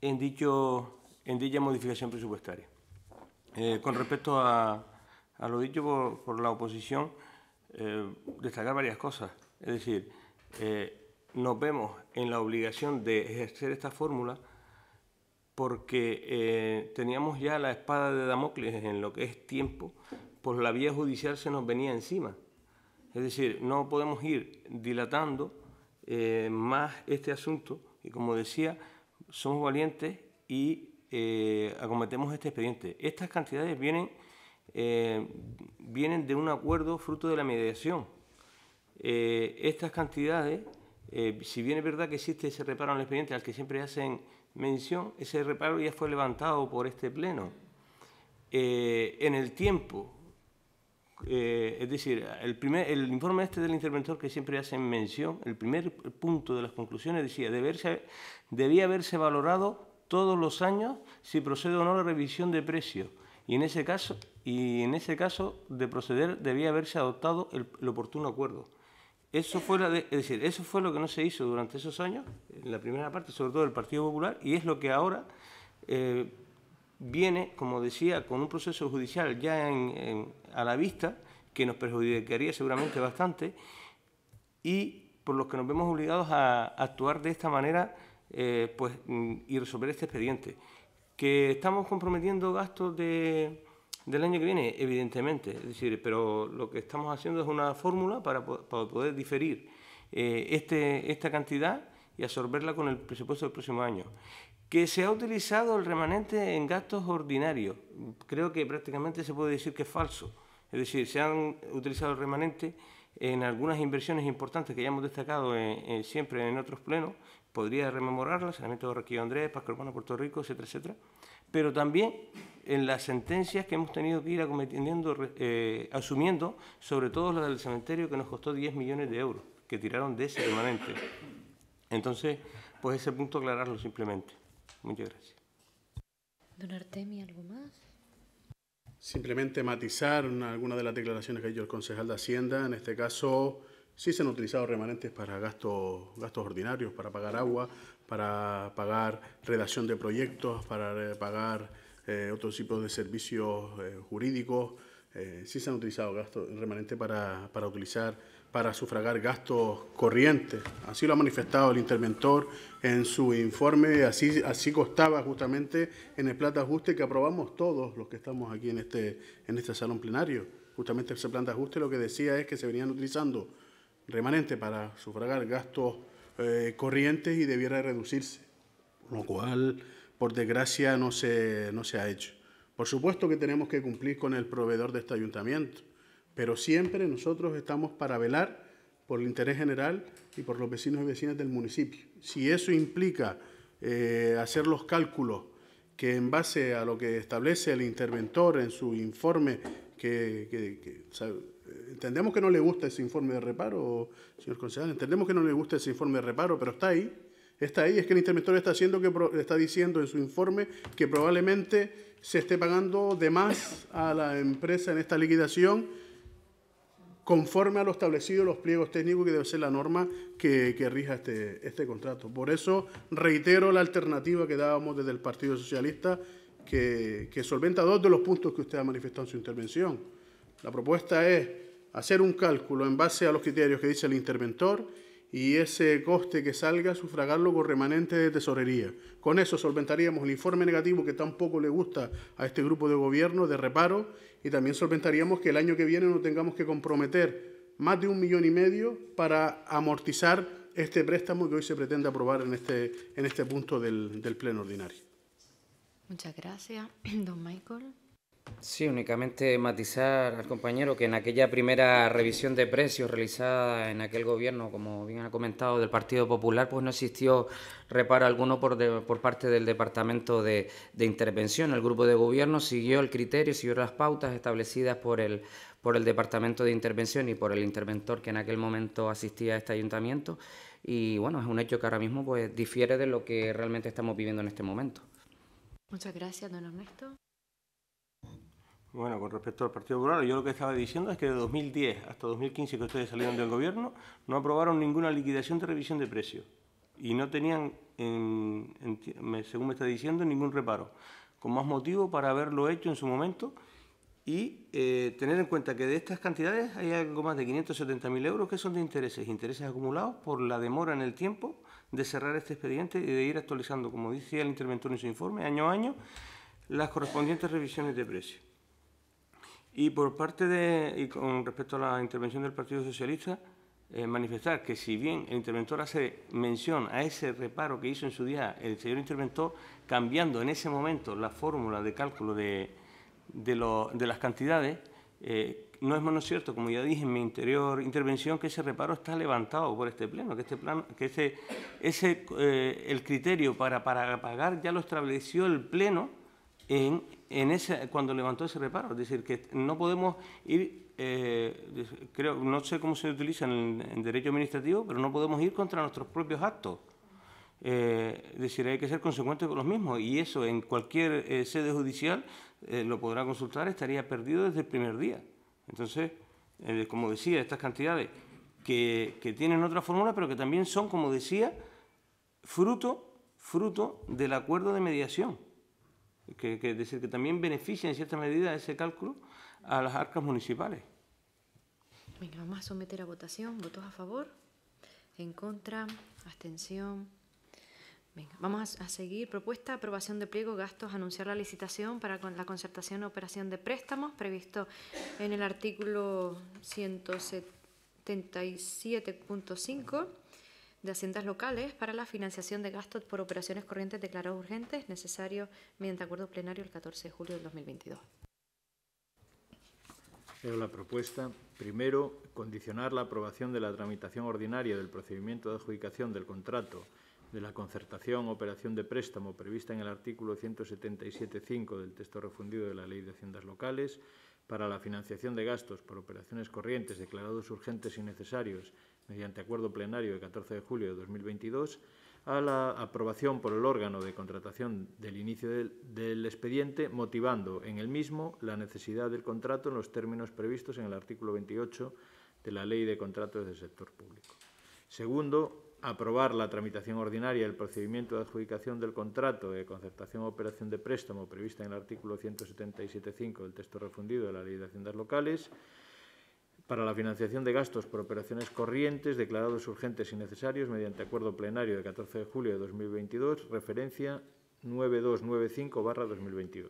en, dicho, en dicha modificación presupuestaria. Eh, con respecto a, lo dicho por, la oposición, eh, destacar varias cosas. Es decir, nos vemos en la obligación de ejercer esta fórmula porque eh, teníamos ya la espada de Damocles en lo que es tiempo, pues la vía judicial se nos venía encima. Es decir, no podemos ir dilatando eh, más este asunto y como decía, somos valientes y eh, acometemos este expediente. Estas cantidades vienen, vienen de un acuerdo fruto de la mediación. estas cantidades, si bien es verdad que existe ese reparo en el expediente al que siempre hacen mención, ese reparo ya fue levantado por este Pleno eh, en el tiempo. Eh, es decir, el, primer, el informe este del interventor que siempre hacen mención, el primer punto de las conclusiones decía, deberse, debía haberse valorado todos los años si procede o no la revisión de precios. Y en ese caso, y en ese caso de proceder debía haberse adoptado el oportuno acuerdo. Eso fue, decir, eso fue lo que no se hizo durante esos años, en la primera parte, sobre todo del Partido Popular, y es lo que ahora eh, viene, como decía, con un proceso judicial ya a la vista, que nos perjudicaría seguramente bastante, y por lo que nos vemos obligados a, actuar de esta manera eh, pues, mm, y resolver este expediente. Que estamos comprometiendo gastos de del año que viene, evidentemente. Es decir, pero lo que estamos haciendo es una fórmula para, poder diferir eh, este, esta cantidad y absorberla con el presupuesto del próximo año. Que se ha utilizado el remanente en gastos ordinarios. Creo que prácticamente se puede decir que es falso. Es decir, se han utilizado el remanente en algunas inversiones importantes que ya hemos destacado eh, eh, siempre en otros plenos. Podría rememorarlas, el de Raquillo Andrés, Pascual Urbano, Puerto Rico, etcétera, etcétera pero también en las sentencias que hemos tenido que ir acometiendo, eh, asumiendo, sobre todo la del cementerio que nos costó 10 millones de euros, que tiraron de ese remanente. Entonces, pues ese punto aclararlo simplemente. Muchas gracias. Don Artemi, ¿algo más? Simplemente matizar algunas de las declaraciones que ha hecho el concejal de Hacienda. En este caso, sí se han utilizado remanentes para gastos ordinarios, para pagar agua, para pagar redacción de proyectos, para eh, pagar eh, otros tipos de servicios eh, jurídicos. sí se han utilizado gastos remanentes para, para, utilizar, para sufragar gastos corrientes. Así lo ha manifestado el interventor en su informe, así, así costaba justamente en el de ajuste que aprobamos todos los que estamos aquí en este, en este salón plenario. Justamente ese plan de ajuste lo que decía es que se venían utilizando remanentes para sufragar gastos eh, corrientes y debiera reducirse, lo cual, por desgracia, no se, no se ha hecho. Por supuesto que tenemos que cumplir con el proveedor de este ayuntamiento, pero siempre nosotros estamos para velar por el interés general y por los vecinos y vecinas del municipio. Si eso implica eh, hacer los cálculos que en base a lo que establece el interventor en su informe, que, que entendemos que no le gusta ese informe de reparo, señor concejal, entendemos que no le gusta ese informe de reparo, pero está ahí, está ahí, es que el interventor está, haciendo está diciendo en su informe que probablemente se esté pagando de más a la empresa en esta liquidación conforme a lo establecido en los pliegos técnicos que debe ser la norma que, rija este, este, contrato. Por eso reitero la alternativa que dábamos desde el Partido Socialista que solventa dos de los puntos que usted ha manifestado en su intervención. La propuesta es hacer un cálculo en base a los criterios que dice el interventor y ese coste que salga, sufragarlo con remanente de tesorería. Con eso solventaríamos el informe negativo que tampoco le gusta a este grupo de gobierno de reparo y también solventaríamos que el año que viene no tengamos que comprometer más de un millón y medio para amortizar este préstamo que hoy se pretende aprobar en este, en este punto del, del Pleno Ordinario. Muchas gracias, don Michael. Sí, únicamente matizar al compañero que en aquella primera revisión de precios realizada en aquel gobierno, como bien ha comentado, del Partido Popular, pues no existió reparo alguno por, por parte del Departamento de, de, Intervención. El grupo de gobierno siguió el criterio, siguió las pautas establecidas por el, por el Departamento de Intervención y por el interventor que en aquel momento asistía a este ayuntamiento. Y bueno, es un hecho que ahora mismo pues difiere de lo que realmente estamos viviendo en este momento. Muchas gracias, don Ernesto. Bueno, con respecto al Partido Popular, yo lo que estaba diciendo es que de 2010 hasta 2015 que ustedes salieron del gobierno, no aprobaron ninguna liquidación de revisión de precios y no tenían, según me está diciendo, ningún reparo. Con más motivo para haberlo hecho en su momento y eh, tener en cuenta que de estas cantidades hay algo más de 570.000 euros que son de intereses, intereses acumulados por la demora en el tiempo de cerrar este expediente y de ir actualizando, como decía el interventor en su informe, año a año, las correspondientes revisiones de precios. Y por parte de, y con respecto a la intervención del Partido Socialista, eh, manifestar que si bien el interventor hace mención a ese reparo que hizo en su día el señor interventor, cambiando en ese momento la fórmula de cálculo de, las cantidades, eh, no es menos cierto, como ya dije en mi interior intervención, que ese reparo está levantado por este pleno, que este que ese, ese eh, el criterio para, para pagar ya lo estableció el pleno en, ese, cuando levantó ese reparo. Es decir, que no podemos ir, eh, creo, no sé cómo se utiliza en, derecho administrativo, pero no podemos ir contra nuestros propios actos. Eh, es decir, hay que ser consecuentes con los mismos y eso en cualquier eh, sede judicial lo podrá consultar, estaría perdido desde el primer día. Entonces, como decía, estas cantidades que, que tienen otra fórmula, pero que también son, como decía, fruto, fruto del acuerdo de mediación que, es decir, que también beneficia en cierta medida ese cálculo a las arcas municipales. Venga, vamos a someter a votación. ¿Votos a favor? ¿En contra? ¿Abstención? Venga, vamos a seguir. Propuesta, aprobación de pliego, gastos, anunciar la licitación para la concertación o operación de préstamos previsto en el artículo 177.5 de Haciendas Locales para la financiación de gastos por operaciones corrientes declarados urgentes necesarios mediante acuerdo plenario el 14 de julio del 2022. Es la propuesta, primero, condicionar la aprobación de la tramitación ordinaria del procedimiento de adjudicación del contrato de la concertación operación de préstamo prevista en el artículo 177.5 del texto refundido de la Ley de Haciendas Locales para la financiación de gastos por operaciones corrientes declarados urgentes y necesarios mediante acuerdo plenario de 14 de julio de 2022, a la aprobación por el órgano de contratación del inicio del, expediente, motivando en el mismo la necesidad del contrato en los términos previstos en el artículo 28 de la Ley de Contratos del Sector Público. Segundo, aprobar la tramitación ordinaria del procedimiento de adjudicación del contrato de concertación o operación de préstamo prevista en el artículo 177.5 del texto refundido de la Ley de Haciendas Locales para la financiación de gastos por operaciones corrientes declarados urgentes y necesarios mediante acuerdo plenario de 14 de julio de 2022, referencia 9295-2022.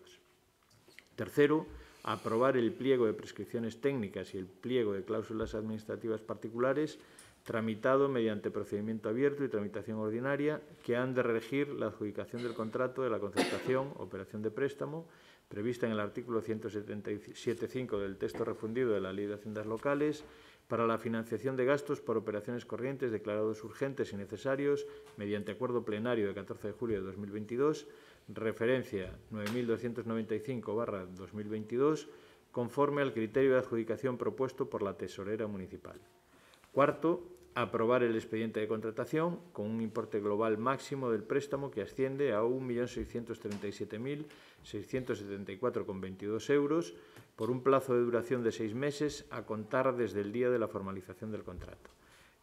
Tercero, aprobar el pliego de prescripciones técnicas y el pliego de cláusulas administrativas particulares tramitado mediante procedimiento abierto y tramitación ordinaria que han de regir la adjudicación del contrato de la concertación, operación de préstamo prevista en el artículo 177.5 del texto refundido de la Ley de Haciendas Locales para la financiación de gastos por operaciones corrientes declarados urgentes y necesarios mediante acuerdo plenario de 14 de julio de 2022, referencia 9295-2022, conforme al criterio de adjudicación propuesto por la tesorera municipal. Cuarto, aprobar el expediente de contratación con un importe global máximo del préstamo que asciende a 1.637.674,22 euros por un plazo de duración de seis meses a contar desde el día de la formalización del contrato.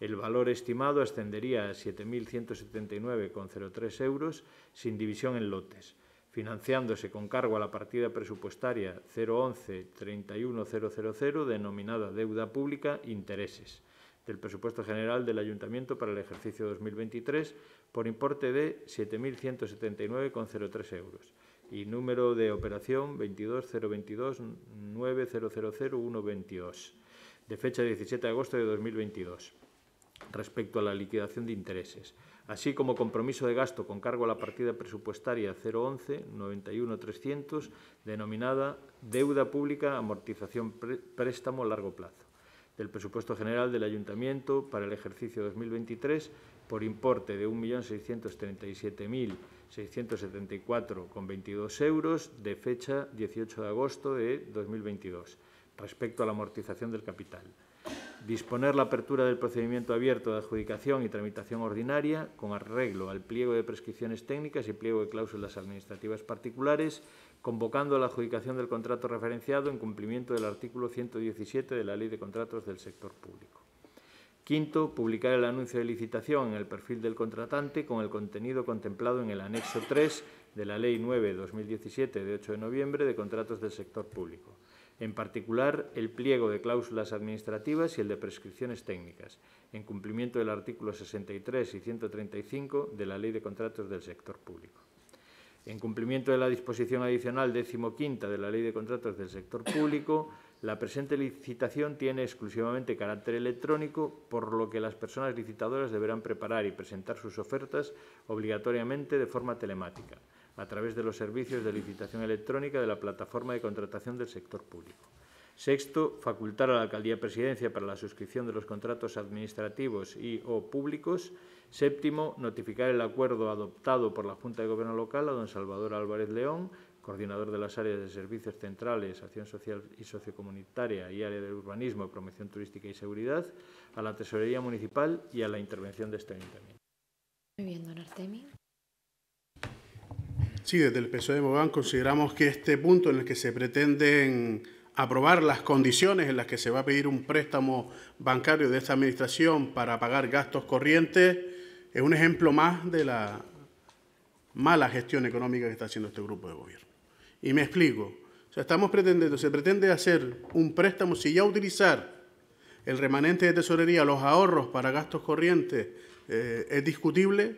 El valor estimado ascendería a 7.179,03 euros sin división en lotes, financiándose con cargo a la partida presupuestaria 011-31000 denominada deuda pública intereses del presupuesto general del Ayuntamiento para el ejercicio 2023 por importe de 7.179,03 euros y número de operación 22.022.9000122 de fecha 17 de agosto de 2022 respecto a la liquidación de intereses, así como compromiso de gasto con cargo a la partida presupuestaria 011 91300 denominada Deuda Pública Amortización Préstamo Largo Plazo del presupuesto general del Ayuntamiento para el ejercicio 2023 por importe de 1.637.674,22 euros de fecha 18 de agosto de 2022 respecto a la amortización del capital disponer la apertura del procedimiento abierto de adjudicación y tramitación ordinaria con arreglo al pliego de prescripciones técnicas y pliego de cláusulas administrativas particulares, convocando la adjudicación del contrato referenciado en cumplimiento del artículo 117 de la Ley de Contratos del Sector Público. Quinto, publicar el anuncio de licitación en el perfil del contratante con el contenido contemplado en el anexo 3 de la Ley 9-2017 de 8 de noviembre de Contratos del Sector Público en particular el pliego de cláusulas administrativas y el de prescripciones técnicas, en cumplimiento del artículo 63 y 135 de la Ley de Contratos del Sector Público. En cumplimiento de la disposición adicional quinta de la Ley de Contratos del Sector Público, la presente licitación tiene exclusivamente carácter electrónico, por lo que las personas licitadoras deberán preparar y presentar sus ofertas obligatoriamente de forma telemática a través de los servicios de licitación electrónica de la plataforma de contratación del sector público. Sexto, facultar a la alcaldía presidencia para la suscripción de los contratos administrativos y o públicos. Séptimo, notificar el acuerdo adoptado por la Junta de Gobierno Local a don Salvador Álvarez León, coordinador de las áreas de servicios centrales, acción social y sociocomunitaria y área de urbanismo, promoción turística y seguridad, a la tesorería municipal y a la intervención de este ayuntamiento. Muy bien, don Sí, desde el PSOE de Mogán consideramos que este punto en el que se pretenden aprobar las condiciones en las que se va a pedir un préstamo bancario de esta administración para pagar gastos corrientes es un ejemplo más de la mala gestión económica que está haciendo este grupo de gobierno. Y me explico. O estamos pretendiendo, se pretende hacer un préstamo, si ya utilizar el remanente de tesorería, los ahorros para gastos corrientes, eh, es discutible,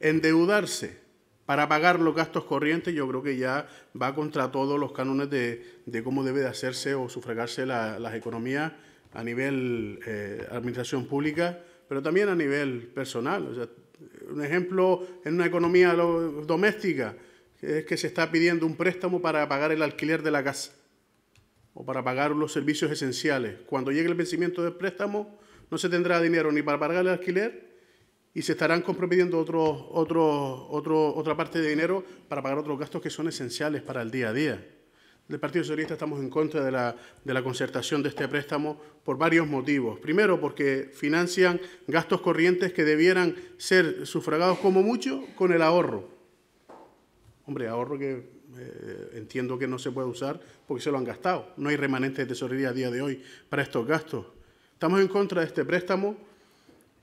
endeudarse para pagar los gastos corrientes, yo creo que ya va contra todos los cánones de, cómo debe de hacerse o sufragarse las economías a nivel eh, administración pública, pero también a nivel personal. un ejemplo en una economía doméstica es que se está pidiendo un préstamo para pagar el alquiler de la casa o para pagar los servicios esenciales. Cuando llegue el vencimiento del préstamo, no se tendrá dinero ni para pagar el alquiler y se estarán comprometiendo otro, otro, otro, otra parte de dinero para pagar otros gastos que son esenciales para el día a día. El Partido Socialista estamos en contra de la, de la concertación de este préstamo por varios motivos. Primero, porque financian gastos corrientes que debieran ser sufragados como mucho con el ahorro. Hombre, ahorro que eh, entiendo que no se puede usar porque se lo han gastado. No hay remanente de tesorería a día de hoy para estos gastos. Estamos en contra de este préstamo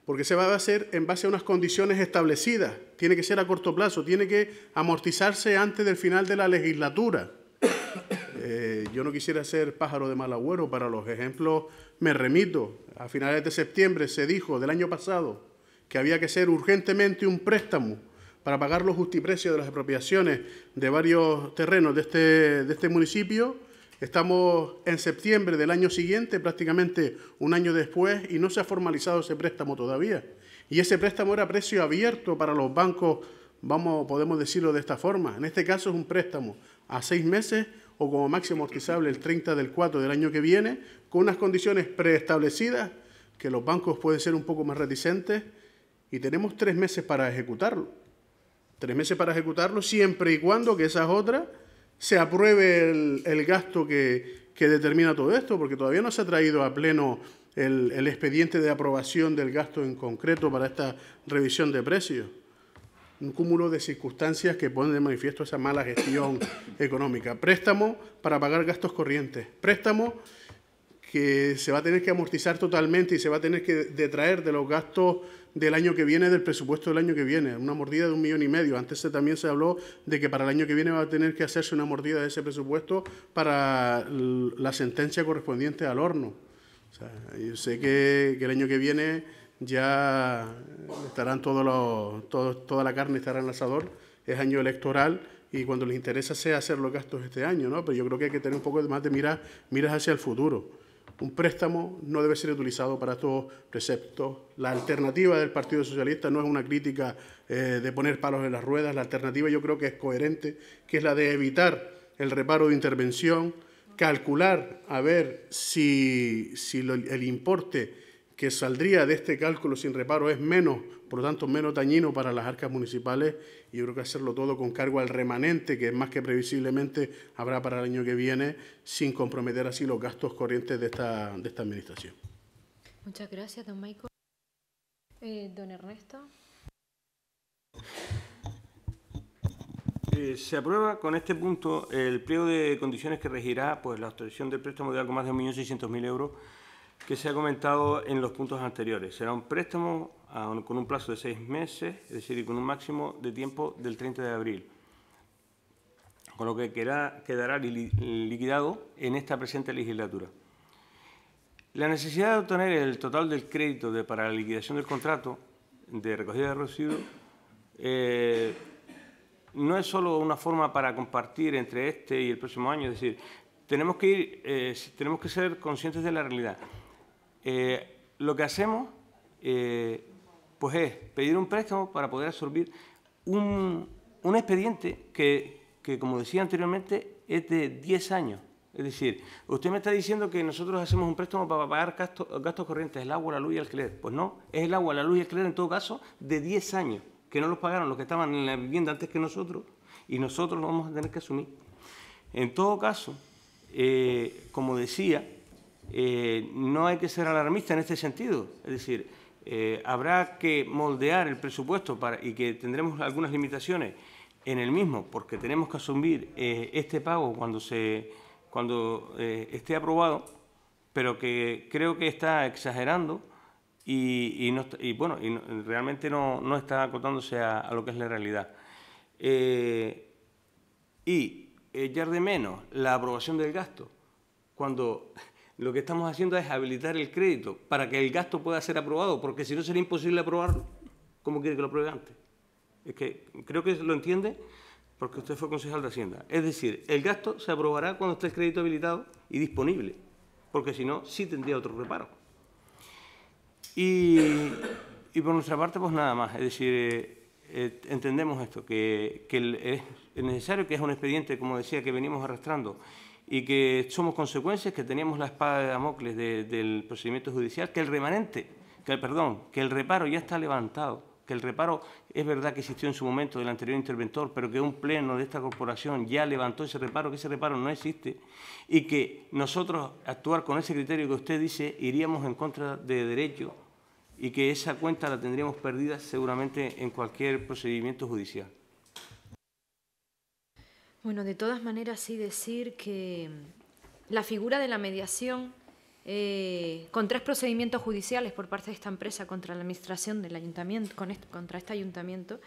porque se va a hacer en base a unas condiciones establecidas, tiene que ser a corto plazo, tiene que amortizarse antes del final de la legislatura. Eh, yo no quisiera ser pájaro de mal agüero, para los ejemplos me remito. A finales de septiembre se dijo del año pasado que había que hacer urgentemente un préstamo para pagar los justiprecios de las apropiaciones de varios terrenos de este, de este municipio Estamos en septiembre del año siguiente, prácticamente un año después, y no se ha formalizado ese préstamo todavía. Y ese préstamo era precio abierto para los bancos, vamos, podemos decirlo de esta forma. En este caso es un préstamo a seis meses o como máximo amortizable el 30 del 4 del año que viene, con unas condiciones preestablecidas que los bancos pueden ser un poco más reticentes y tenemos tres meses para ejecutarlo. Tres meses para ejecutarlo siempre y cuando que es otra se apruebe el, gasto que, determina todo esto, porque todavía no se ha traído a pleno el, el expediente de aprobación del gasto en concreto para esta revisión de precios un cúmulo de circunstancias que ponen de manifiesto esa mala gestión económica. Préstamo para pagar gastos corrientes, préstamo que se va a tener que amortizar totalmente y se va a tener que detraer de los gastos del año que viene, del presupuesto del año que viene, una mordida de un millón y medio. Antes también se habló de que para el año que viene va a tener que hacerse una mordida de ese presupuesto para la sentencia correspondiente al horno. yo sé que, el año que viene ya estarán todos los, toda la carne estará en el asador, es año electoral y cuando les interesa sea hacer los gastos este año, ¿no? Pero yo creo que hay que tener un poco más de mira, miras hacia el futuro. Un préstamo no debe ser utilizado para estos preceptos. La alternativa del Partido Socialista no es una crítica eh, de poner palos en las ruedas. La alternativa yo creo que es coherente, que es la de evitar el reparo de intervención, calcular a ver si, si el importe que saldría de este cálculo sin reparo es menos, por lo tanto menos dañino para las arcas municipales y yo creo que hacerlo todo con cargo al remanente, que es más que previsiblemente habrá para el año que viene, sin comprometer así los gastos corrientes de esta, de esta Administración. Muchas gracias, don Michael. Eh, don Ernesto. Eh, se aprueba con este punto el pliego de condiciones que regirá pues, la obtención del préstamo de algo más de 1.600.000 euros que se ha comentado en los puntos anteriores. Será un préstamo con un plazo de seis meses, es decir, con un máximo de tiempo del 30 de abril, con lo que quedará liquidado en esta presente legislatura. La necesidad de obtener el total del crédito de, para la liquidación del contrato de recogida de residuos eh, no es solo una forma para compartir entre este y el próximo año, es decir, tenemos que, ir, eh, tenemos que ser conscientes de la realidad. Eh, lo que hacemos pues es eh, pedir un préstamo para poder absorbir un, expediente que, como decía anteriormente, es de 10 años. Es decir, usted me está diciendo que nosotros hacemos un préstamo para pagar gastos, gastos corrientes, el agua, la luz y el alquiler. Pues no, es el agua, la luz y el alquiler en todo caso de 10 años, que no los pagaron los que estaban en la vivienda antes que nosotros y nosotros lo vamos a tener que asumir. En todo caso, eh, como decía, eh, no hay que ser alarmista en este sentido. Es decir, eh, habrá que moldear el presupuesto para, y que tendremos algunas limitaciones en el mismo, porque tenemos que asumir eh, este pago cuando, se, cuando eh, esté aprobado, pero que creo que está exagerando y, bueno, y realmente no, está acotándose a, lo que es la realidad. y ya de menos la aprobación del gasto, cuando lo que estamos haciendo es habilitar el crédito para que el gasto pueda ser aprobado, porque si no sería imposible aprobarlo. ¿Cómo quiere que lo apruebe antes? Es que creo que lo entiende porque usted fue concejal de Hacienda. Es decir, el gasto se aprobará cuando esté el crédito habilitado y disponible, porque si no, sí tendría otro reparo. Y, por nuestra parte, pues nada más. Es decir, eh, eh, entendemos esto, que, es necesario que es un expediente, como decía, que venimos arrastrando y que somos consecuencias, que teníamos la espada de Damocles del procedimiento judicial, que el remanente, que el, perdón, que el reparo ya está levantado, que el reparo es verdad que existió en su momento del anterior interventor, pero que un pleno de esta corporación ya levantó ese reparo, que ese reparo no existe, y que nosotros actuar con ese criterio que usted dice iríamos en contra de derecho y que esa cuenta la tendríamos perdida seguramente en cualquier procedimiento judicial. Bueno, de todas maneras sí decir que mm, la figura de la mediación eh, con tres procedimientos judiciales por parte de esta empresa contra la administración del ayuntamiento, contra este ayuntamiento,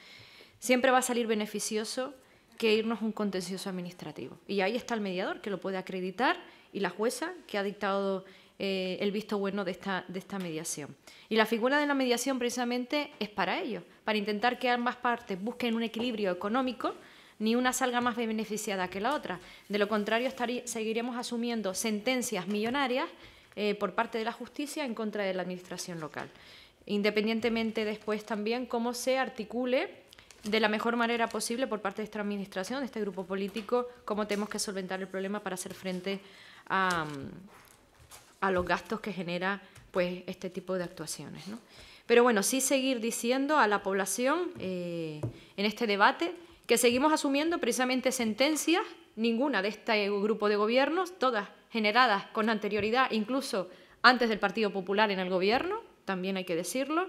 siempre va a salir beneficioso que irnos un contencioso administrativo. Y ahí está el mediador que lo puede acreditar y la jueza que ha dictado eh, el visto bueno de esta, de esta mediación. Y la figura de la mediación precisamente es para ello, para intentar que ambas partes busquen un equilibrio económico ni una salga más beneficiada que la otra. De lo contrario, seguiremos asumiendo sentencias millonarias eh, por parte de la justicia en contra de la Administración local. Independientemente después también cómo se articule de la mejor manera posible por parte de esta Administración, de este grupo político, cómo tenemos que solventar el problema para hacer frente a, mm, los gastos que genera pues, este tipo de actuaciones. Pero bueno, sí seguir diciendo a la población eh, en este debate que seguimos asumiendo precisamente sentencias, ninguna de este grupo de gobiernos, todas generadas con anterioridad, incluso antes del Partido Popular en el gobierno, también hay que decirlo,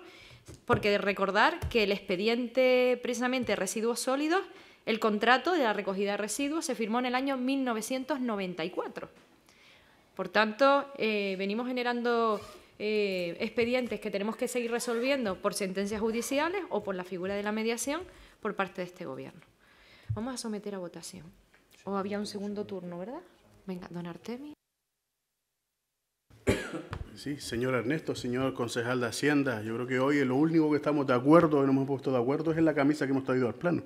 porque recordar que el expediente precisamente residuos sólidos, el contrato de la recogida de residuos se firmó en el año 1994. Por tanto, eh, venimos generando eh, expedientes que tenemos que seguir resolviendo por sentencias judiciales o por la figura de la mediación, por parte de este gobierno. Vamos a someter a votación. O había un segundo turno, ¿verdad? Venga, don Artemi. Sí, señor Ernesto, señor concejal de Hacienda, yo creo que hoy lo único que estamos de acuerdo, que nos hemos puesto de acuerdo, es en la camisa que hemos traído al plano.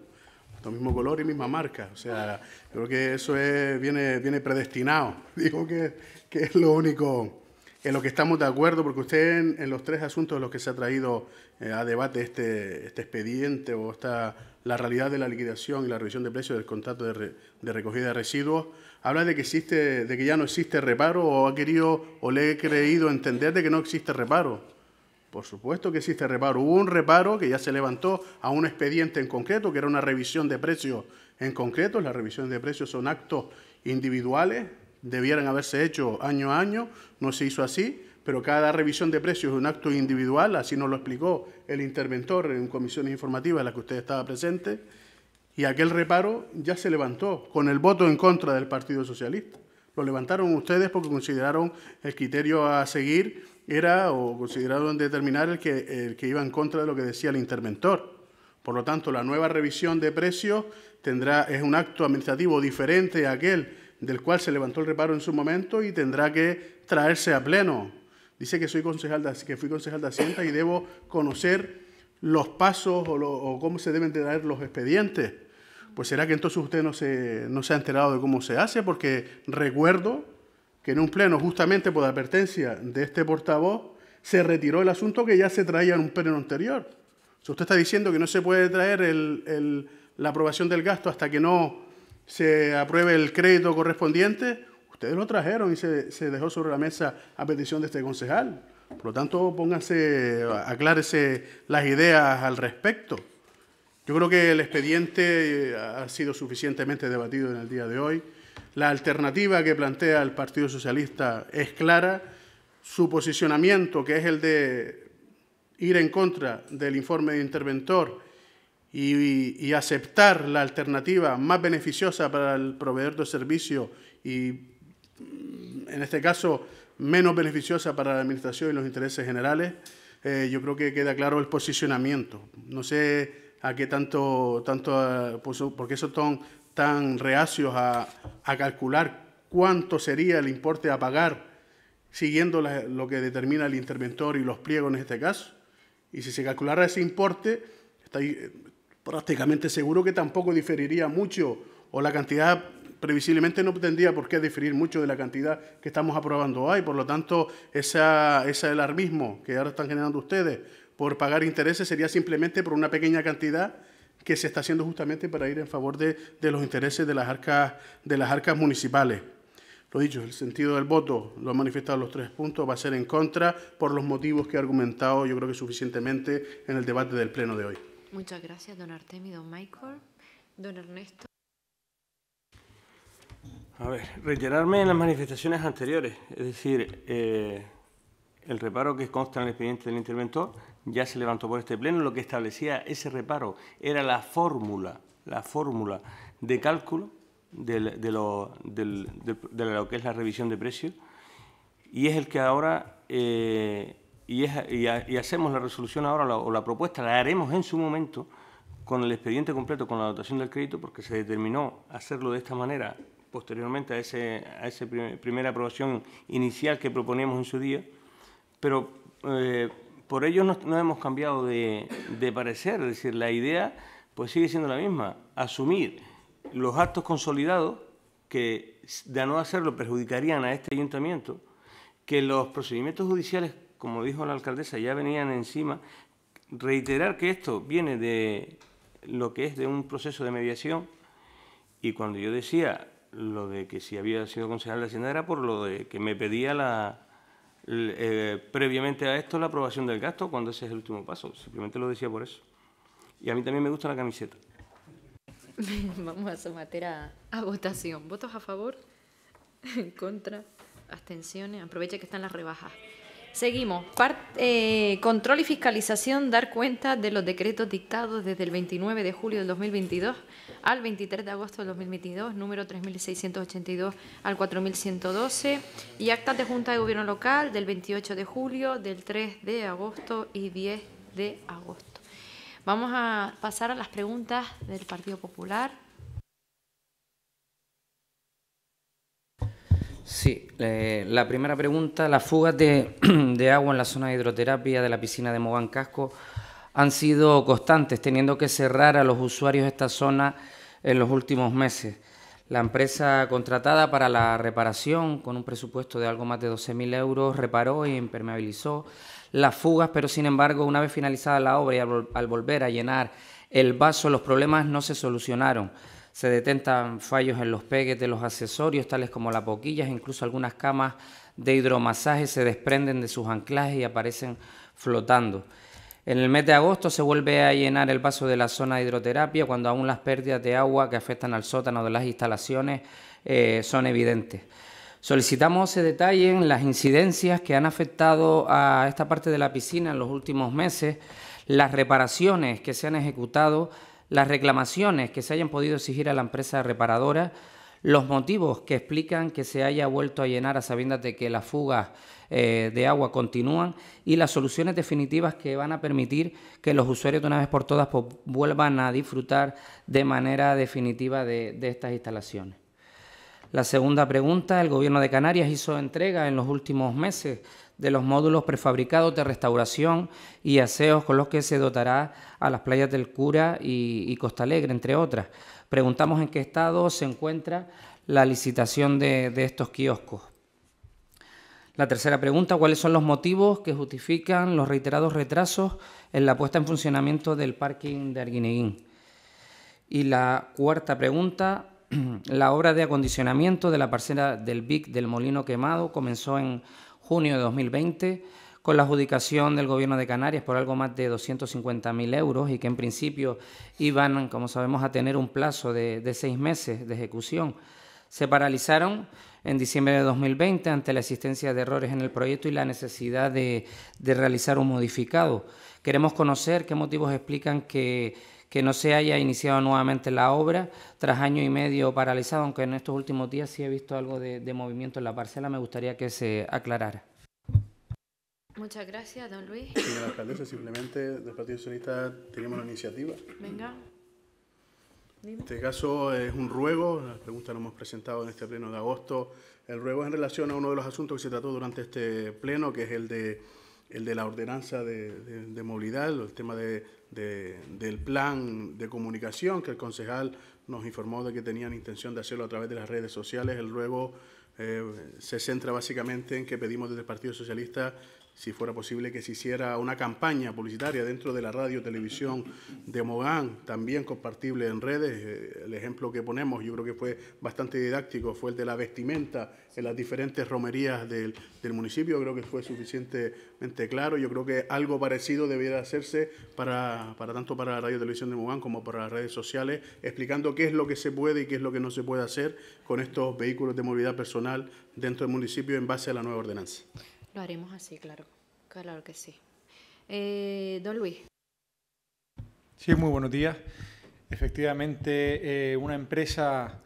El mismo color y misma marca. O sea, creo que eso viene, viene predestinado. Digo que, que es lo único en lo que estamos de acuerdo, porque usted en, los tres asuntos en los que se ha traído eh, a debate este, este expediente o esta, la realidad de la liquidación y la revisión de precios del contrato de, recogida de residuos, habla de que, existe, de que ya no existe reparo o ha querido o le he creído entender de que no existe reparo. Por supuesto que existe reparo. Hubo un reparo que ya se levantó a un expediente en concreto, que era una revisión de precios en concreto. Las revisiones de precios son actos individuales debieran haberse hecho año a año, no se hizo así, pero cada revisión de precios es un acto individual, así nos lo explicó el interventor en comisiones informativas en la que usted estaba presente, y aquel reparo ya se levantó con el voto en contra del Partido Socialista. Lo levantaron ustedes porque consideraron el criterio a seguir era o consideraron determinar el que, el que iba en contra de lo que decía el interventor. Por lo tanto, la nueva revisión de precios tendrá, es un acto administrativo diferente a aquel del cual se levantó el reparo en su momento y tendrá que traerse a pleno. Dice que, soy concejal de, que fui concejal de Hacienda y debo conocer los pasos o, cómo se deben traer los expedientes. Pues será que entonces usted no se, no se ha enterado de cómo se hace, porque recuerdo que en un pleno, justamente por la advertencia de este portavoz, se retiró el asunto que ya se traía en un pleno anterior. si usted está diciendo que no se puede traer la aprobación del gasto hasta que no se apruebe el crédito correspondiente, ustedes lo trajeron y se, dejó sobre la mesa a petición de este concejal. Por lo tanto, pónganse, aclárese las ideas al respecto. Yo creo que el expediente eh, ha sido suficientemente debatido en el día de hoy. La alternativa que plantea el Partido Socialista es clara. Su posicionamiento, que es el de ir en contra del informe de interventor y, aceptar la alternativa más beneficiosa para el proveedor de servicios y, mm, en este caso, menos beneficiosa para la Administración y los intereses generales, eh, yo creo que queda claro el posicionamiento. No sé a qué tanto, tanto pues, por son tan, reacios a, calcular cuánto sería el importe a pagar siguiendo lo que determina el interventor y los pliegos en este caso. Y si se calculara ese importe, está eh, prácticamente seguro que tampoco diferiría mucho o la cantidad previsiblemente no tendría por qué diferir mucho de la cantidad que estamos aprobando hoy. Por lo tanto, esa, ese alarmismo que ahora están generando ustedes por pagar intereses sería simplemente por una pequeña cantidad que se está haciendo justamente para ir en favor de, los intereses de las, arcas, de las arcas municipales. Lo dicho, el sentido del voto, lo han manifestado los tres puntos, va a ser en contra por los motivos que he argumentado yo creo que suficientemente en el debate del Pleno de hoy. Muchas gracias, don Artemio, don Michael, don Ernesto. A ver, reiterarme en las manifestaciones anteriores, es decir, eh, el reparo que consta en el expediente del interventor ya se levantó por este pleno, lo que establecía ese reparo era la fórmula, la fórmula de cálculo de, lo, que es la revisión de precios y es el que ahora... Eh, y, hacemos la resolución ahora o la propuesta, la haremos en su momento con el expediente completo, con la dotación del crédito, porque se determinó hacerlo de esta manera posteriormente a esa ese primera aprobación inicial que proponíamos en su día, pero eh, por ello no, hemos cambiado de, de, parecer, es decir, la idea pues sigue siendo la misma, asumir los actos consolidados que de no hacerlo perjudicarían a este ayuntamiento, que los procedimientos judiciales como dijo la alcaldesa, ya venían encima. Reiterar que esto viene de lo que es de un proceso de mediación y cuando yo decía lo de que si había sido concejal de Hacienda era por lo de que me pedía la, eh, previamente a esto la aprobación del gasto cuando ese es el último paso. Simplemente lo decía por eso. Y a mí también me gusta la camiseta. Vamos a someter a, a votación. ¿Votos a favor? ¿En contra? ¿Abstenciones? Aprovecha que están las rebajas. Seguimos. Eh, control y fiscalización, dar cuenta de los decretos dictados desde el 29 de julio del 2022 al 23 de agosto del 2022, número 3682 al 4112, y actas de Junta de Gobierno Local del 28 de julio, del 3 de agosto y 10 de agosto. Vamos a pasar a las preguntas del Partido Popular. Sí, la primera pregunta, las fugas de, agua en la zona de hidroterapia de la piscina de Mogán Casco han sido constantes, teniendo que cerrar a los usuarios esta zona en los últimos meses. La empresa contratada para la reparación, con un presupuesto de algo más de 12.000 euros, reparó e impermeabilizó las fugas, pero sin embargo, una vez finalizada la obra y al volver a llenar el vaso, los problemas no se solucionaron se detentan fallos en los pegues de los accesorios, tales como las boquillas, incluso algunas camas de hidromasaje se desprenden de sus anclajes y aparecen flotando. En el mes de agosto se vuelve a llenar el vaso de la zona de hidroterapia cuando aún las pérdidas de agua que afectan al sótano de las instalaciones eh, son evidentes. Solicitamos se detallen las incidencias que han afectado a esta parte de la piscina en los últimos meses, las reparaciones que se han ejecutado las reclamaciones que se hayan podido exigir a la empresa reparadora, los motivos que explican que se haya vuelto a llenar a sabiendas de que las fugas eh, de agua continúan y las soluciones definitivas que van a permitir que los usuarios de una vez por todas pues, vuelvan a disfrutar de manera definitiva de, de estas instalaciones. La segunda pregunta, el Gobierno de Canarias hizo entrega en los últimos meses de los módulos prefabricados de restauración y aseos con los que se dotará a las playas del Cura y, Costa Alegre, entre otras. Preguntamos en qué estado se encuentra la licitación de, estos kioscos. La tercera pregunta, ¿cuáles son los motivos que justifican los reiterados retrasos en la puesta en funcionamiento del parking de Arguineguín? Y la cuarta pregunta, la obra de acondicionamiento de la parcela del BIC del Molino Quemado comenzó en junio de 2020 con la adjudicación del gobierno de Canarias por algo más de 250.000 euros y que en principio iban, como sabemos, a tener un plazo de, seis meses de ejecución. Se paralizaron en diciembre de 2020 ante la existencia de errores en el proyecto y la necesidad de, realizar un modificado. Queremos conocer qué motivos explican que, no se haya iniciado nuevamente la obra tras año y medio paralizado, aunque en estos últimos días sí he visto algo de movimiento en la parcela, me gustaría que se aclarara. Muchas gracias, don Luis. Señora alcaldesa, simplemente del Partido Socialista tenemos la iniciativa. Venga. Este caso es un ruego, la pregunta lo hemos presentado en este pleno de agosto. El ruego es en relación a uno de los asuntos que se trató durante este pleno, que es el de, la ordenanza de, movilidad, el tema del plan de comunicación, que el concejal nos informó de que tenían intención de hacerlo a través de las redes sociales. El ruego eh, se centra básicamente en que pedimos desde el Partido Socialista si fuera posible que se hiciera una campaña publicitaria dentro de la radio, televisión de Mogán, también compartible en redes. Eh, el ejemplo que ponemos, yo creo que fue bastante didáctico, fue el de la vestimenta en las diferentes romerías del, municipio. Creo que fue suficientemente claro. Yo creo que algo parecido debiera hacerse para, tanto para la radio, televisión de Mogán como para las redes sociales, explicando qué es lo que se puede y qué es lo que no se puede hacer con estos vehículos de movilidad personal dentro del municipio en base a la nueva ordenanza. Lo haremos así, claro. Claro que sí. Eh, don Luis. Sí, muy buenos días. Efectivamente, eh, una empresa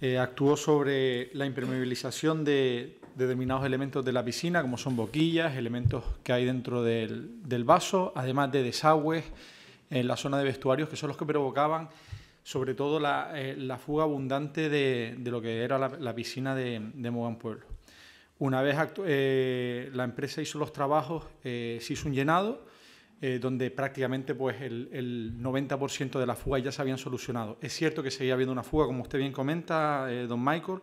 eh, actuó sobre la impermeabilización de determinados elementos de la piscina, como son boquillas, elementos que hay dentro del, vaso, además de desagües en la zona de vestuarios, que son los que provocaban sobre todo la, fuga abundante de, lo que era la, piscina de, de Mogán Pueblo. Una vez eh, la empresa hizo los trabajos, eh, se hizo un llenado, eh, donde prácticamente pues, el, 90% de las fugas ya se habían solucionado. Es cierto que seguía habiendo una fuga, como usted bien comenta, don Michael.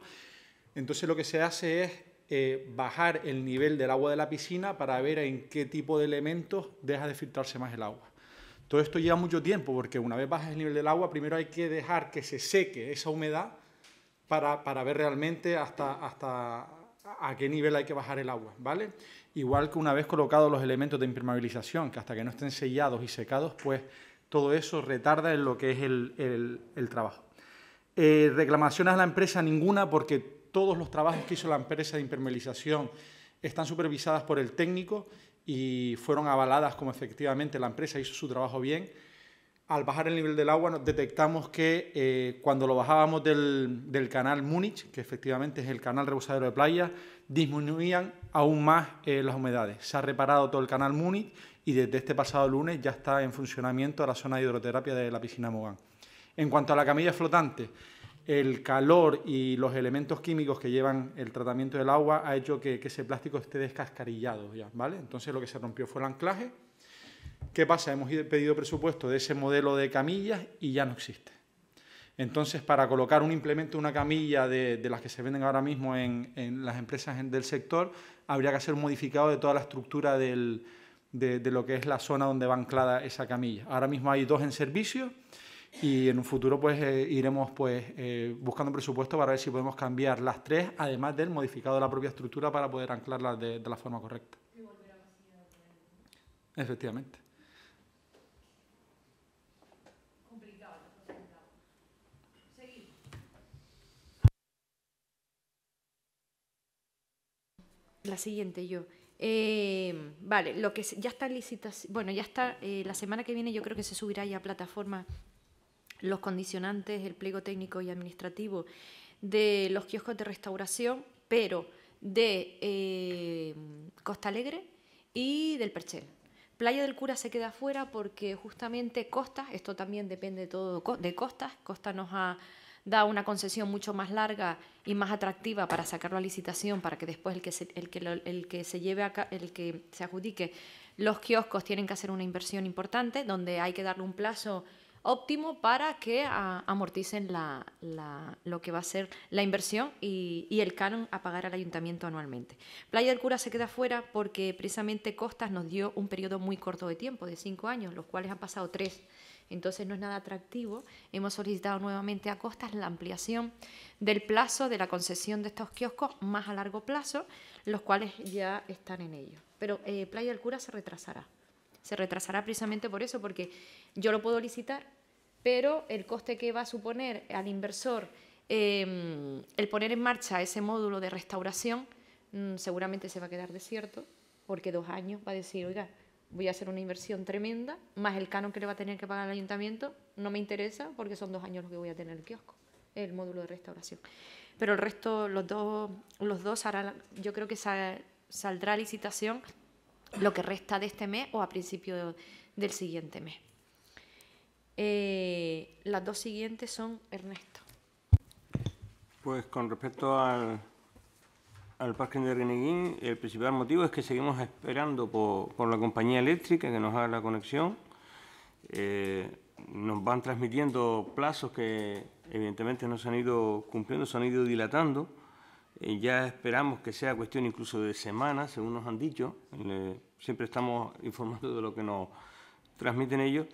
Entonces lo que se hace es bajar el nivel del agua de la piscina para ver en qué tipo de elementos deja de filtrarse más el agua. Todo esto lleva mucho tiempo porque una vez bajas el nivel del agua, primero hay que dejar que se seque esa humedad para, para ver realmente hasta, hasta a qué nivel hay que bajar el agua, ¿vale? Igual que una vez colocados los elementos de impermeabilización, que hasta que no estén sellados y secados, pues todo eso retarda en lo que es el, trabajo. Eh, reclamaciones a la empresa ninguna porque todos los trabajos que hizo la empresa de impermeabilización están supervisadas por el técnico y fueron avaladas como efectivamente la empresa hizo su trabajo bien al bajar el nivel del agua, detectamos que eh, cuando lo bajábamos del, canal Múnich, que efectivamente es el canal rebusadero de playa, disminuían aún más eh, las humedades. Se ha reparado todo el canal Múnich y desde este pasado lunes ya está en funcionamiento la zona de hidroterapia de la piscina Mogán. En cuanto a la camilla flotante, el calor y los elementos químicos que llevan el tratamiento del agua ha hecho que, que ese plástico esté descascarillado ya, ¿vale? Entonces lo que se rompió fue el anclaje ¿Qué pasa? Hemos pedido presupuesto de ese modelo de camillas y ya no existe. Entonces, para colocar un implemento, una camilla de, las que se venden ahora mismo en, las empresas del sector, habría que hacer un modificado de toda la estructura de, lo que es la zona donde va anclada esa camilla. Ahora mismo hay dos en servicio y en un futuro pues eh, iremos pues eh, buscando presupuesto para ver si podemos cambiar las tres, además del modificado de la propia estructura para poder anclarlas de, la forma correcta. Efectivamente. La siguiente yo. Eh, vale, lo que ya está en licitación, bueno, ya está, eh, la semana que viene yo creo que se subirá ya a plataforma los condicionantes, el pliego técnico y administrativo de los kioscos de restauración, pero de eh, Costa Alegre y del Perchel. Playa del Cura se queda fuera porque justamente costa, esto también depende todo de Costa costa nos ha da una concesión mucho más larga y más atractiva para sacarlo a licitación, para que después el que se, el que el que se lleve el que se adjudique los kioscos tienen que hacer una inversión importante, donde hay que darle un plazo óptimo para que amorticen la, lo que va a ser la inversión y, y, el canon a pagar al ayuntamiento anualmente. Playa del Cura se queda fuera porque precisamente Costas nos dio un periodo muy corto de tiempo, de cinco años, los cuales han pasado tres entonces no es nada atractivo, hemos solicitado nuevamente a Costas la ampliación del plazo de la concesión de estos kioscos más a largo plazo, los cuales ya están en ello. Pero eh, Playa del Cura se retrasará. Se retrasará precisamente por eso, porque yo lo puedo licitar, pero el coste que va a suponer al inversor em, el poner en marcha ese módulo de restauración mm, seguramente se va a quedar desierto, porque dos años va a decir, oiga, voy a hacer una inversión tremenda, más el canon que le va a tener que pagar el ayuntamiento, no me interesa porque son dos años los que voy a tener el kiosco, el módulo de restauración. Pero el resto, los dos, los dos harán, yo creo que saldrá licitación lo que resta de este mes o a principio del siguiente mes. Eh, las dos siguientes son Ernesto. Pues con respecto al, al parque de Reneguín, el principal motivo es que seguimos esperando por, la compañía eléctrica que nos haga la conexión. Eh, nos van transmitiendo plazos que evidentemente no se han ido cumpliendo, se han ido dilatando. Eh, ya esperamos que sea cuestión incluso de semanas, según nos han dicho. siempre estamos informando de lo que nos transmiten ellos.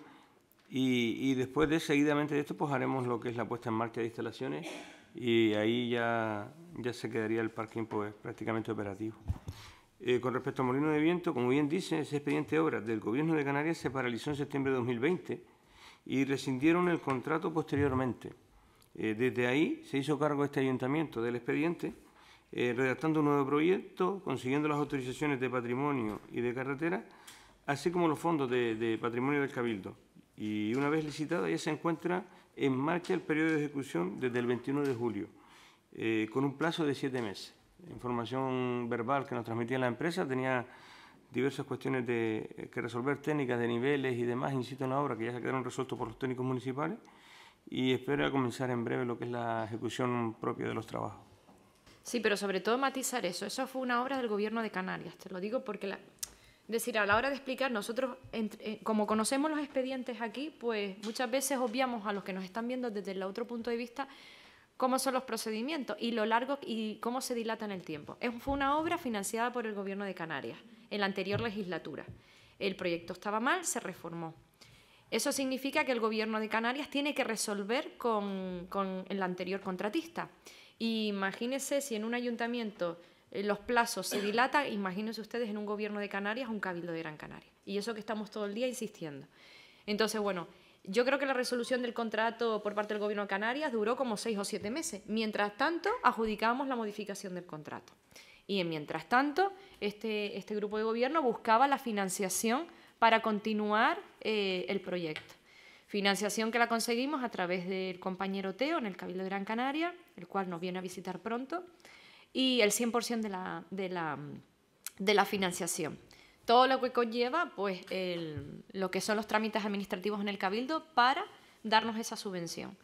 Y, y, después de seguidamente de esto, pues haremos lo que es la puesta en marcha de instalaciones y ahí ya ya se quedaría el parking pues, prácticamente operativo. Eh, con respecto a Molino de Viento, como bien dice, ese expediente de obras del Gobierno de Canarias se paralizó en septiembre de 2020 y rescindieron el contrato posteriormente. Eh, desde ahí se hizo cargo este ayuntamiento del expediente, eh, redactando un nuevo proyecto, consiguiendo las autorizaciones de patrimonio y de carretera, así como los fondos de, de patrimonio del Cabildo. Y una vez licitada, ya se encuentra en marcha el periodo de ejecución desde el 21 de julio. Eh, con un plazo de siete meses. Información verbal que nos transmitía la empresa, tenía diversas cuestiones de, eh, que resolver, técnicas de niveles y demás, ...incito en la obra, que ya se quedaron resueltos por los técnicos municipales y espero comenzar en breve lo que es la ejecución propia de los trabajos. Sí, pero sobre todo matizar eso. Eso fue una obra del gobierno de Canarias, te lo digo porque la, decir, a la hora de explicar, nosotros, como conocemos los expedientes aquí, pues muchas veces obviamos a los que nos están viendo desde el otro punto de vista cómo son los procedimientos y lo largo y cómo se dilata en el tiempo. Es, fue una obra financiada por el Gobierno de Canarias en la anterior legislatura. El proyecto estaba mal, se reformó. Eso significa que el Gobierno de Canarias tiene que resolver con, el anterior contratista. imagínense si en un ayuntamiento eh, los plazos se dilatan, imagínense ustedes en un Gobierno de Canarias, un Cabildo de Gran Canaria. Y eso que estamos todo el día insistiendo. Entonces, bueno, yo creo que la resolución del contrato por parte del Gobierno de Canarias duró como seis o siete meses. Mientras tanto, adjudicamos la modificación del contrato. Y en mientras tanto, este, este grupo de gobierno buscaba la financiación para continuar eh, el proyecto. Financiación que la conseguimos a través del compañero Teo en el Cabildo de Gran Canaria, el cual nos viene a visitar pronto, y el 100% de la financiación todo lo que conlleva pues lo que son los trámites administrativos en el cabildo para darnos esa subvención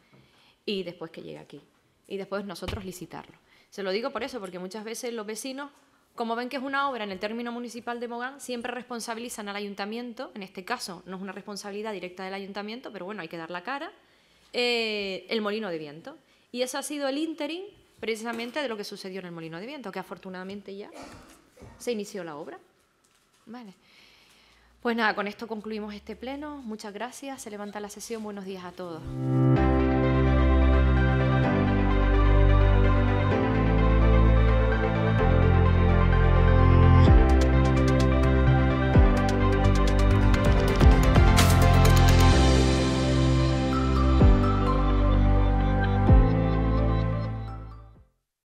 y después que llegue aquí y después nosotros licitarlo. Se lo digo por eso, porque muchas veces los vecinos, como ven que es una obra en el término municipal de Mogán, siempre responsabilizan al ayuntamiento, en este caso no es una responsabilidad directa del ayuntamiento, pero bueno, hay que dar la cara, eh, el molino de viento. Y eso ha sido el ínterin precisamente de lo que sucedió en el molino de viento, que afortunadamente ya se inició la obra. Vale. Pues nada, con esto concluimos este pleno. Muchas gracias. Se levanta la sesión. Buenos días a todos.